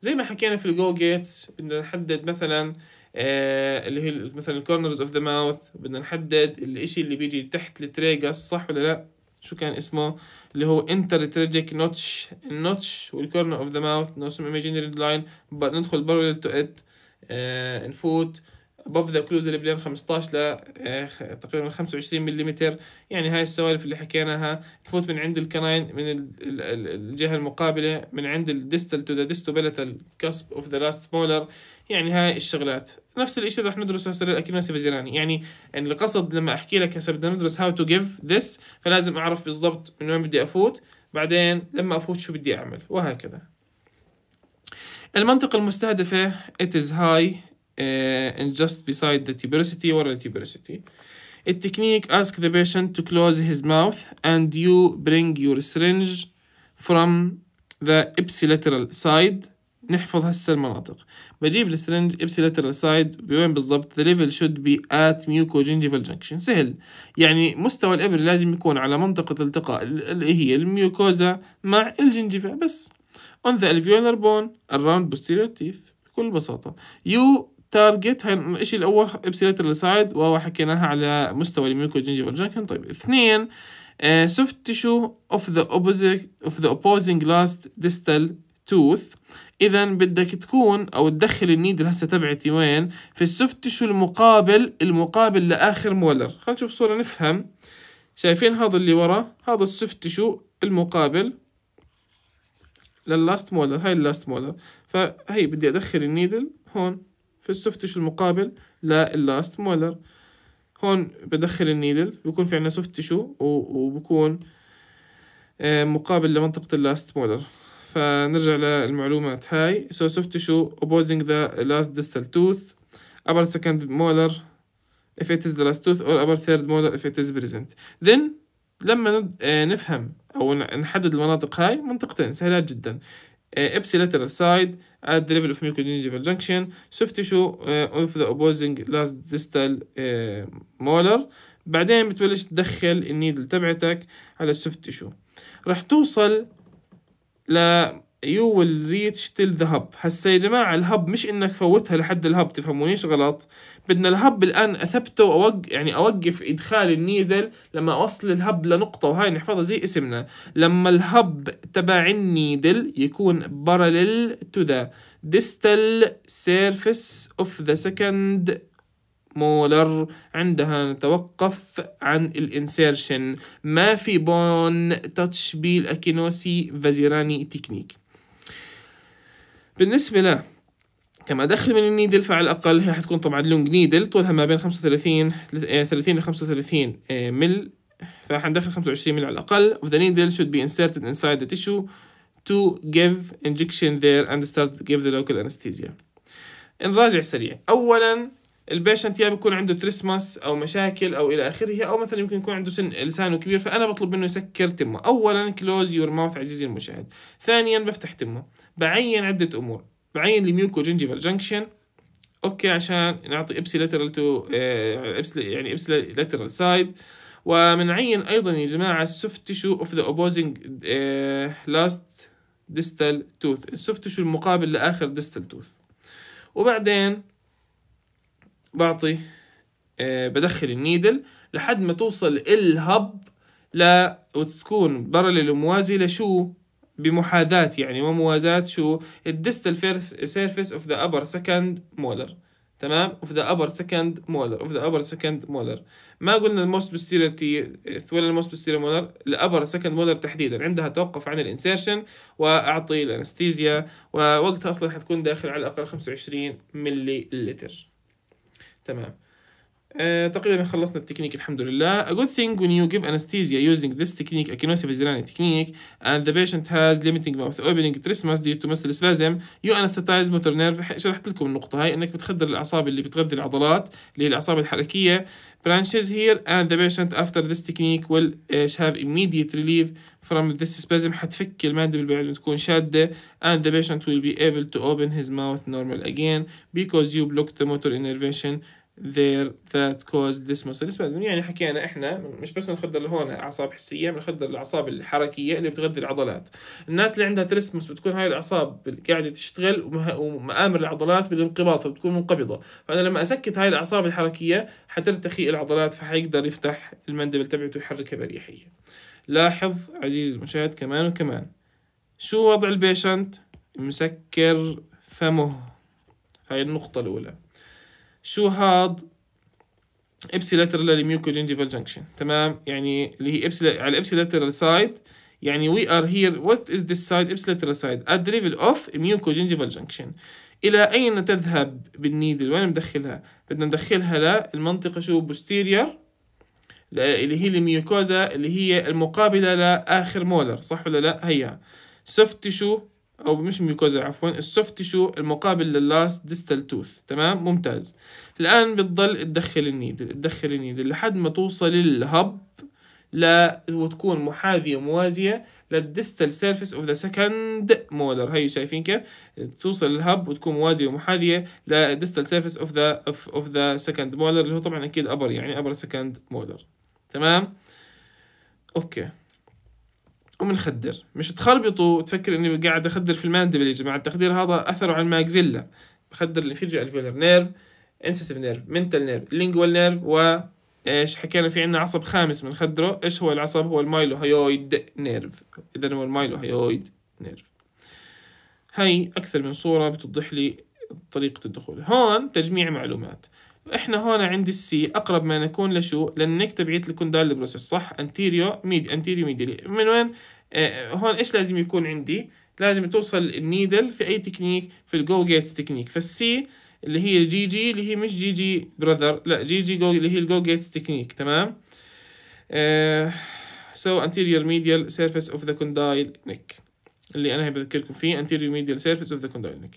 زي ما حكينا في الجو جيتس بدنا نحدد مثلا آه اللي هي مثلا الكورنرز اوف ذا ماوث بدنا نحدد الاشي اللي بيجي تحت التريجاس صح ولا لا شو كان اسمه اللي هو انترتريجيك نوتش النوتش والكورنر اوف ذا ماوث نوسم ايماجينري لاين ندخل parallel تو ات نفوت above the occlusal plane 15 ل آه، تقريبا 25 ملم يعني هاي السوالف اللي حكيناها تفوت من عند الكناين من الجهه المقابله من عند الديستال تو ذا ديستوبيلتال كاسب اوف ذا لاست مولر يعني هاي الشغلات نفس الشيء رح ندرسه هسه للاكينوس فيزيراني يعني القصد لما احكي لك هسه بدنا ندرس هاو تو جيف ذس فلازم اعرف بالضبط من وين بدي افوت بعدين لما افوت شو بدي اعمل وهكذا المنطقة المستهدفة it is high and just beside the tuberosity or the tuberosity. The technique ask the patient to close his mouth and you bring your syringe from the ipsilateral side نحفظ هسه المناطق بجيب السرنج ipsilateral side بوين بالضبط the level should be at mucogingival junction سهل يعني مستوى الابر لازم يكون على منطقة التقاء اللي هي الميوكوزا مع الجنجيفا بس on the alveolar bone around posterior teeth بكل بساطة you تارجت هاي الشيء الاول ابسيلاتر لسايد وهو حكيناها على مستوى الميوكو جنجيفال والجنكن طيب اثنين سوفت تشو اوف ذا اوبوزيت اوف ذا اوبوزينج لاست ديستال توث اذا بدك تكون او تدخل النيدل هسه تبعتي وين في السوفت تشو المقابل المقابل لاخر مولر خلينا نشوف صوره نفهم شايفين هذا اللي ورا هذا السوفت تشو المقابل لللاست مولر هاي اللاست مولر فهي بدي ادخل النيدل هون في السوفت تيشو المقابل لللاست مولر هون بدخل النيدل بكون في عنا سوفت تيشو وبكون آه، مقابل لمنطقة اللاست مولر فنرجع للمعلومات هاي so soft tissue opposing the last distal tooth upper second molar if it is the last tooth or upper third molar if it is present then لما آه، نفهم او نحدد المناطق هاي منطقتين سهلات جدا epsilateral side at the level of mucoconial junction soft tissue of the opposing last distal molar بعدين بتبلش تدخل النيدل تبعتك على السوفت تيشو رح توصل ل يو ويل ريتش تل ذا هب هسا يا جماعه الهب مش انك فوتها لحد الهب تفهمونيش غلط بدنا الهب الان اثبته أوق... يعني اوقف ادخال النيدل لما اوصل الهب لنقطه وهاي نحفظها زي اسمنا لما الهب تبع النيدل يكون parallel to the distal surface of the second مولر عندها نتوقف عن الانسيرشن ما في بون تاتش بالاكينوسي فازيراني تكنيك بالنسبة كما دخل من النيدل فعلى الأقل هي حتكون طبعا لونج نيدل طولها ما بين 35 30 ل 35 مل فحندخل 25 مل على الأقل of the needle should be inserted inside the tissue to give injection there and start give the local anesthesia نراجع سريع أولا البيشنت يا بيكون عنده تريسماس او مشاكل او الى اخره او مثلا يمكن يكون عنده سن لسانه كبير فانا بطلب منه يسكر تمه اولا كلوز يور ماوث عزيزي المشاهد ثانيا بفتح تمه بعين عده امور بعين الميوكو جنجيفال جنكشن اوكي عشان نعطي ابسي لاترال آه، تو ابسي يعني ابسي لاترال سايد ومنعين ايضا يا جماعه السوفت تشو اوف ذا اوبوزنج لاست ديستال توث السوفت تشو المقابل لاخر ديستال توث وبعدين بعطي آه، بدخل النيدل لحد ما توصل الهب ل وتكون بارلل وموازي لشو بمحاذاة يعني وموازاة شو الديستال سيرفيس اوف ذا ابر سكند مولر تمام اوف ذا ابر سكند مولر اوف ذا ابر سكند مولر ما قلنا الموست بوستيريور تيث ولا الموست بوستيريور مولر الابر سكند مولر تحديدا عندها توقف عن الانسيرشن واعطي الانستيزيا ووقتها اصلا حتكون داخل على الاقل 25 ملي لتر Tamam. تقريبا خلصنا التكنيك الحمد لله a good thing when you give anesthesia using this technique a echinocephalography technique and the patient has limiting mouth opening trismus due to muscle spasm you anesthetize motor nerve شرحت لكم النقطة هاي انك بتخدر الاعصاب اللي بتغذي العضلات اللي هي الاعصاب الحركية branches here and the patient after this technique will uh, have immediate relief from this spasm حتفك الماندبل بعد ما تكون شادة and the patient will be able to open his mouth normal again because you block the motor innervation there that caused this muscle spasm يعني حكينا احنا مش بس بنخدر هون اعصاب حسيه بنخدر الاعصاب الحركيه اللي بتغذي العضلات الناس اللي عندها ترسمس بتكون هاي الاعصاب قاعده تشتغل ومآمر العضلات بالانقباض فبتكون منقبضه فانا لما اسكت هاي الاعصاب الحركيه حترتخي العضلات فحيقدر يفتح المندبل تبعته ويحركها باريحيه لاحظ عزيزي المشاهد كمان وكمان شو وضع البيشنت مسكر فمه هاي النقطه الاولى شو هاد ابسيلاترال ميوكوجنجيفال جنكشن تمام يعني اللي هي ابسي على لاترال سايد يعني we are here what is this side ipsilateral side at the level of mucogingival junction إلى أين تذهب بالنيدل وين ندخلها بدنا ندخلها للمنطقة شو بوستيرير اللي هي الميوكوزا اللي هي المقابلة لآخر مولر صح ولا لا هيا soft tissue او مش ميوكوزا عفوا السوفت تشو المقابل لللاست ديستال توث تمام ممتاز الان بتضل تدخل النيدل تدخل النيدل لحد ما توصل الهب ل وتكون محاذيه موازيه للديستال سيرفيس اوف ذا سكند مولر هي شايفين كيف توصل الهب وتكون موازيه ومحاذيه للديستال سيرفيس اوف ذا اوف ذا سكند مولر اللي هو طبعا اكيد ابر يعني ابر سكند مولر تمام اوكي ومنخدر مش تخربطوا تفكر اني قاعد اخدر في الماندبل يا جماعه التخدير هذا اثره على الماكزيلا بخدر الانفيرجر الفيولر نيرف انسيتيف نيرف منتال نيرف لينجوال نيرف و ايش حكينا في عندنا عصب خامس بنخدره ايش هو العصب هو المايلو هيويد نيرف اذا هو المايلو هيويد نيرف هاي اكثر من صوره بتوضح لي طريقه الدخول هون تجميع معلومات احنا هون عند السي اقرب ما نكون لشو للنك تبعيت الكوندال بروسس صح انتيريو ميد انتيريو ميدلي من وين آه،, آه هون ايش لازم يكون عندي لازم توصل النيدل في اي تكنيك في الجو جيتس تكنيك فالسي اللي هي جي جي اللي هي مش جي جي براذر لا جي جي جو اللي هي الجو جيتس تكنيك تمام سو آه، so anterior سيرفيس surface of the condyle اللي انا بذكركم فيه anterior ميديال surface of the condyle نيك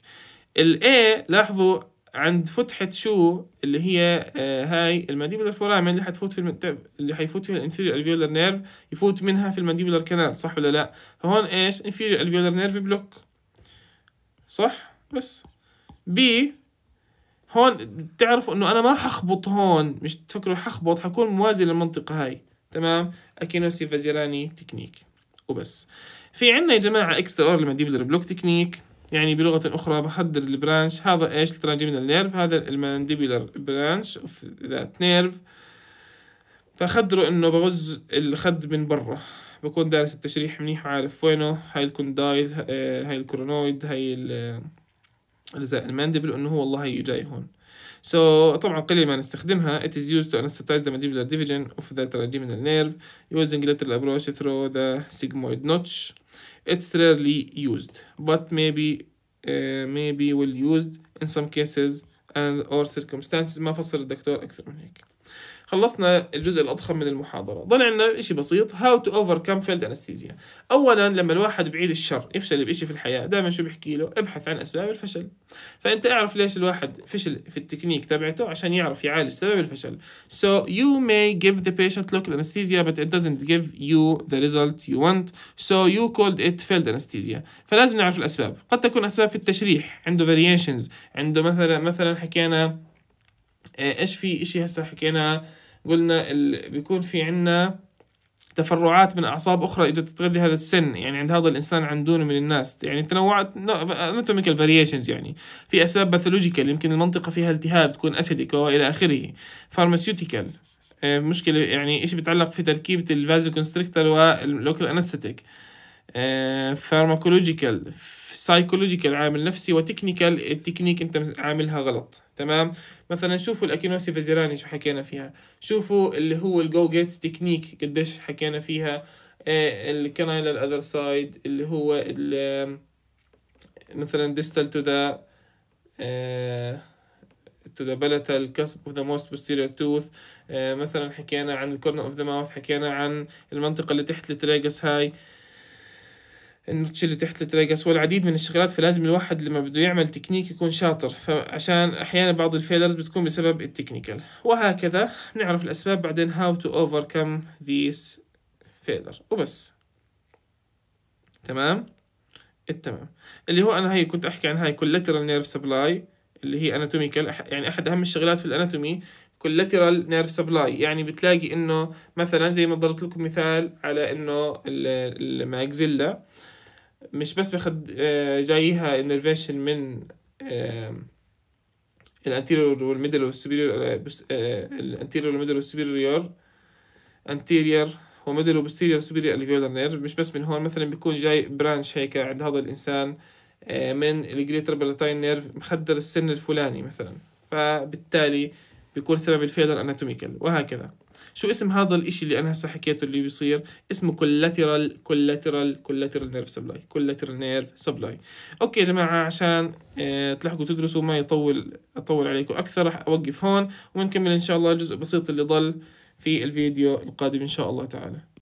الاي لاحظوا عند فتحة شو اللي هي آه هاي المانديبولر فورامين اللي حتفوت في المت... اللي حيفوت فيها الانفيريو الفيولار نيرف يفوت منها في المانديبولر كانال صح ولا لا فهون ايش انفيريو الفيولار نيرف بلوك صح بس بي هون بتعرفوا انه انا ما حخبط هون مش تفكروا حخبط حكون موازي للمنطقة هاي تمام اكينوسي فازيراني تكنيك وبس في عنا يا جماعة اكسترا اور المانديبولار بلوك تكنيك يعني بلغة أخرى بحدد البرانش هذا إيش الترانجيمينال نيرف هذا المانديبولار برانش أوف ذات نيرف فخدره إنه بغز الخد من برا بكون دارس التشريح منيح وعارف وينه هاي الكوندايل هاي الكورونويد هاي الأجزاء المانديبل إنه هو والله هي جاي هون So طبعا قليل ما نستخدمها it is used to anesthetize the mandibular division of the trigeminal nerve using lateral approach through the sigmoid notch it's rarely used but maybe uh, maybe will used in some cases and or circumstances ما فسر الدكتور أكثر من هيك خلصنا الجزء الأضخم من المحاضرة ضل عندنا شيء بسيط هاو تو اوفركم فيلد انستيزيا أولا لما الواحد بعيد الشر يفشل بشيء في الحياة دائما شو بحكي له ابحث عن أسباب الفشل فأنت اعرف ليش الواحد فشل في التكنيك تبعته عشان يعرف يعالج سبب الفشل so you may give the patient local anesthesia but it doesn't give you the result you want so you called it failed anesthesia فلازم نعرف الأسباب قد تكون أسباب في التشريح عنده variations عنده مثلا مثلا حكينا إيه، ايش في اشي هسه حكينا قلنا ال... بيكون في عنا تفرعات من اعصاب اخرى اجت تتغذي هذا السن يعني عند هذا الانسان عندونه دونه من الناس يعني تنوعت اناتوميكال فاريشنز يعني في اسباب باثولوجيكال يمكن المنطقه فيها التهاب تكون اسيدك والى اخره فارماسيوتيكال مشكله يعني شيء بيتعلق في تركيبه الفازو كونستريكتر واللوكال انستيتيك فارماكولوجيكال آه، سايكولوجيكال عامل نفسي وتكنيكال التكنيك انت عاملها غلط تمام مثلا شوفوا الاكينوسي فيزيراني شو حكينا فيها شوفوا اللي هو الجو جيتس تكنيك قديش حكينا فيها الكنايل الاذر سايد اللي هو مثلا ديستال تو ذا تو ذا بلتال كسب اوف ذا موست بوستيريور توث مثلا حكينا عن الكورن اوف ذا ماوث حكينا عن المنطقة اللي تحت التريجس هاي انه تشيل تحت التراجس والعديد من الشغلات فلازم الواحد لما بده يعمل تكنيك يكون شاطر فعشان احيانا بعض الفيلرز بتكون بسبب التكنيكال وهكذا بنعرف الاسباب بعدين هاو تو اوفركم ذيس فيلر وبس تمام التمام اللي هو انا هي كنت احكي عن هاي كولاترال نيرف سبلاي اللي هي اناتوميكال يعني احد اهم الشغلات في الاناتومي كولاترال نيرف سبلاي يعني بتلاقي انه مثلا زي ما ضربت لكم مثال على انه الماكزيلا مش بس بياخد آه، جايها انرفيشن من الانتيريور والميدل والسوبيريور الانتيريور والميدل والسوبيريور انتيريور وميدل وبوستيريور سوبيريور الفيولر نيرف مش بس من هون مثلا بيكون جاي برانش هيك عند هذا الانسان آه، من الجريتر بلاتاين نيرف مخدر السن الفلاني مثلا فبالتالي بيكون سبب الفيلر اناتوميكال وهكذا شو اسم هذا الاشي اللي انا هسه حكيته اللي بيصير اسمه كولاترال كولاترال كولاترال نيرف سبلاي كولاترال نيرف سبلاي اوكي يا جماعه عشان آه، تلحقوا تدرسوا ما يطول اطول عليكم اكثر راح اوقف هون ونكمل ان شاء الله الجزء بسيط اللي ضل في الفيديو القادم ان شاء الله تعالى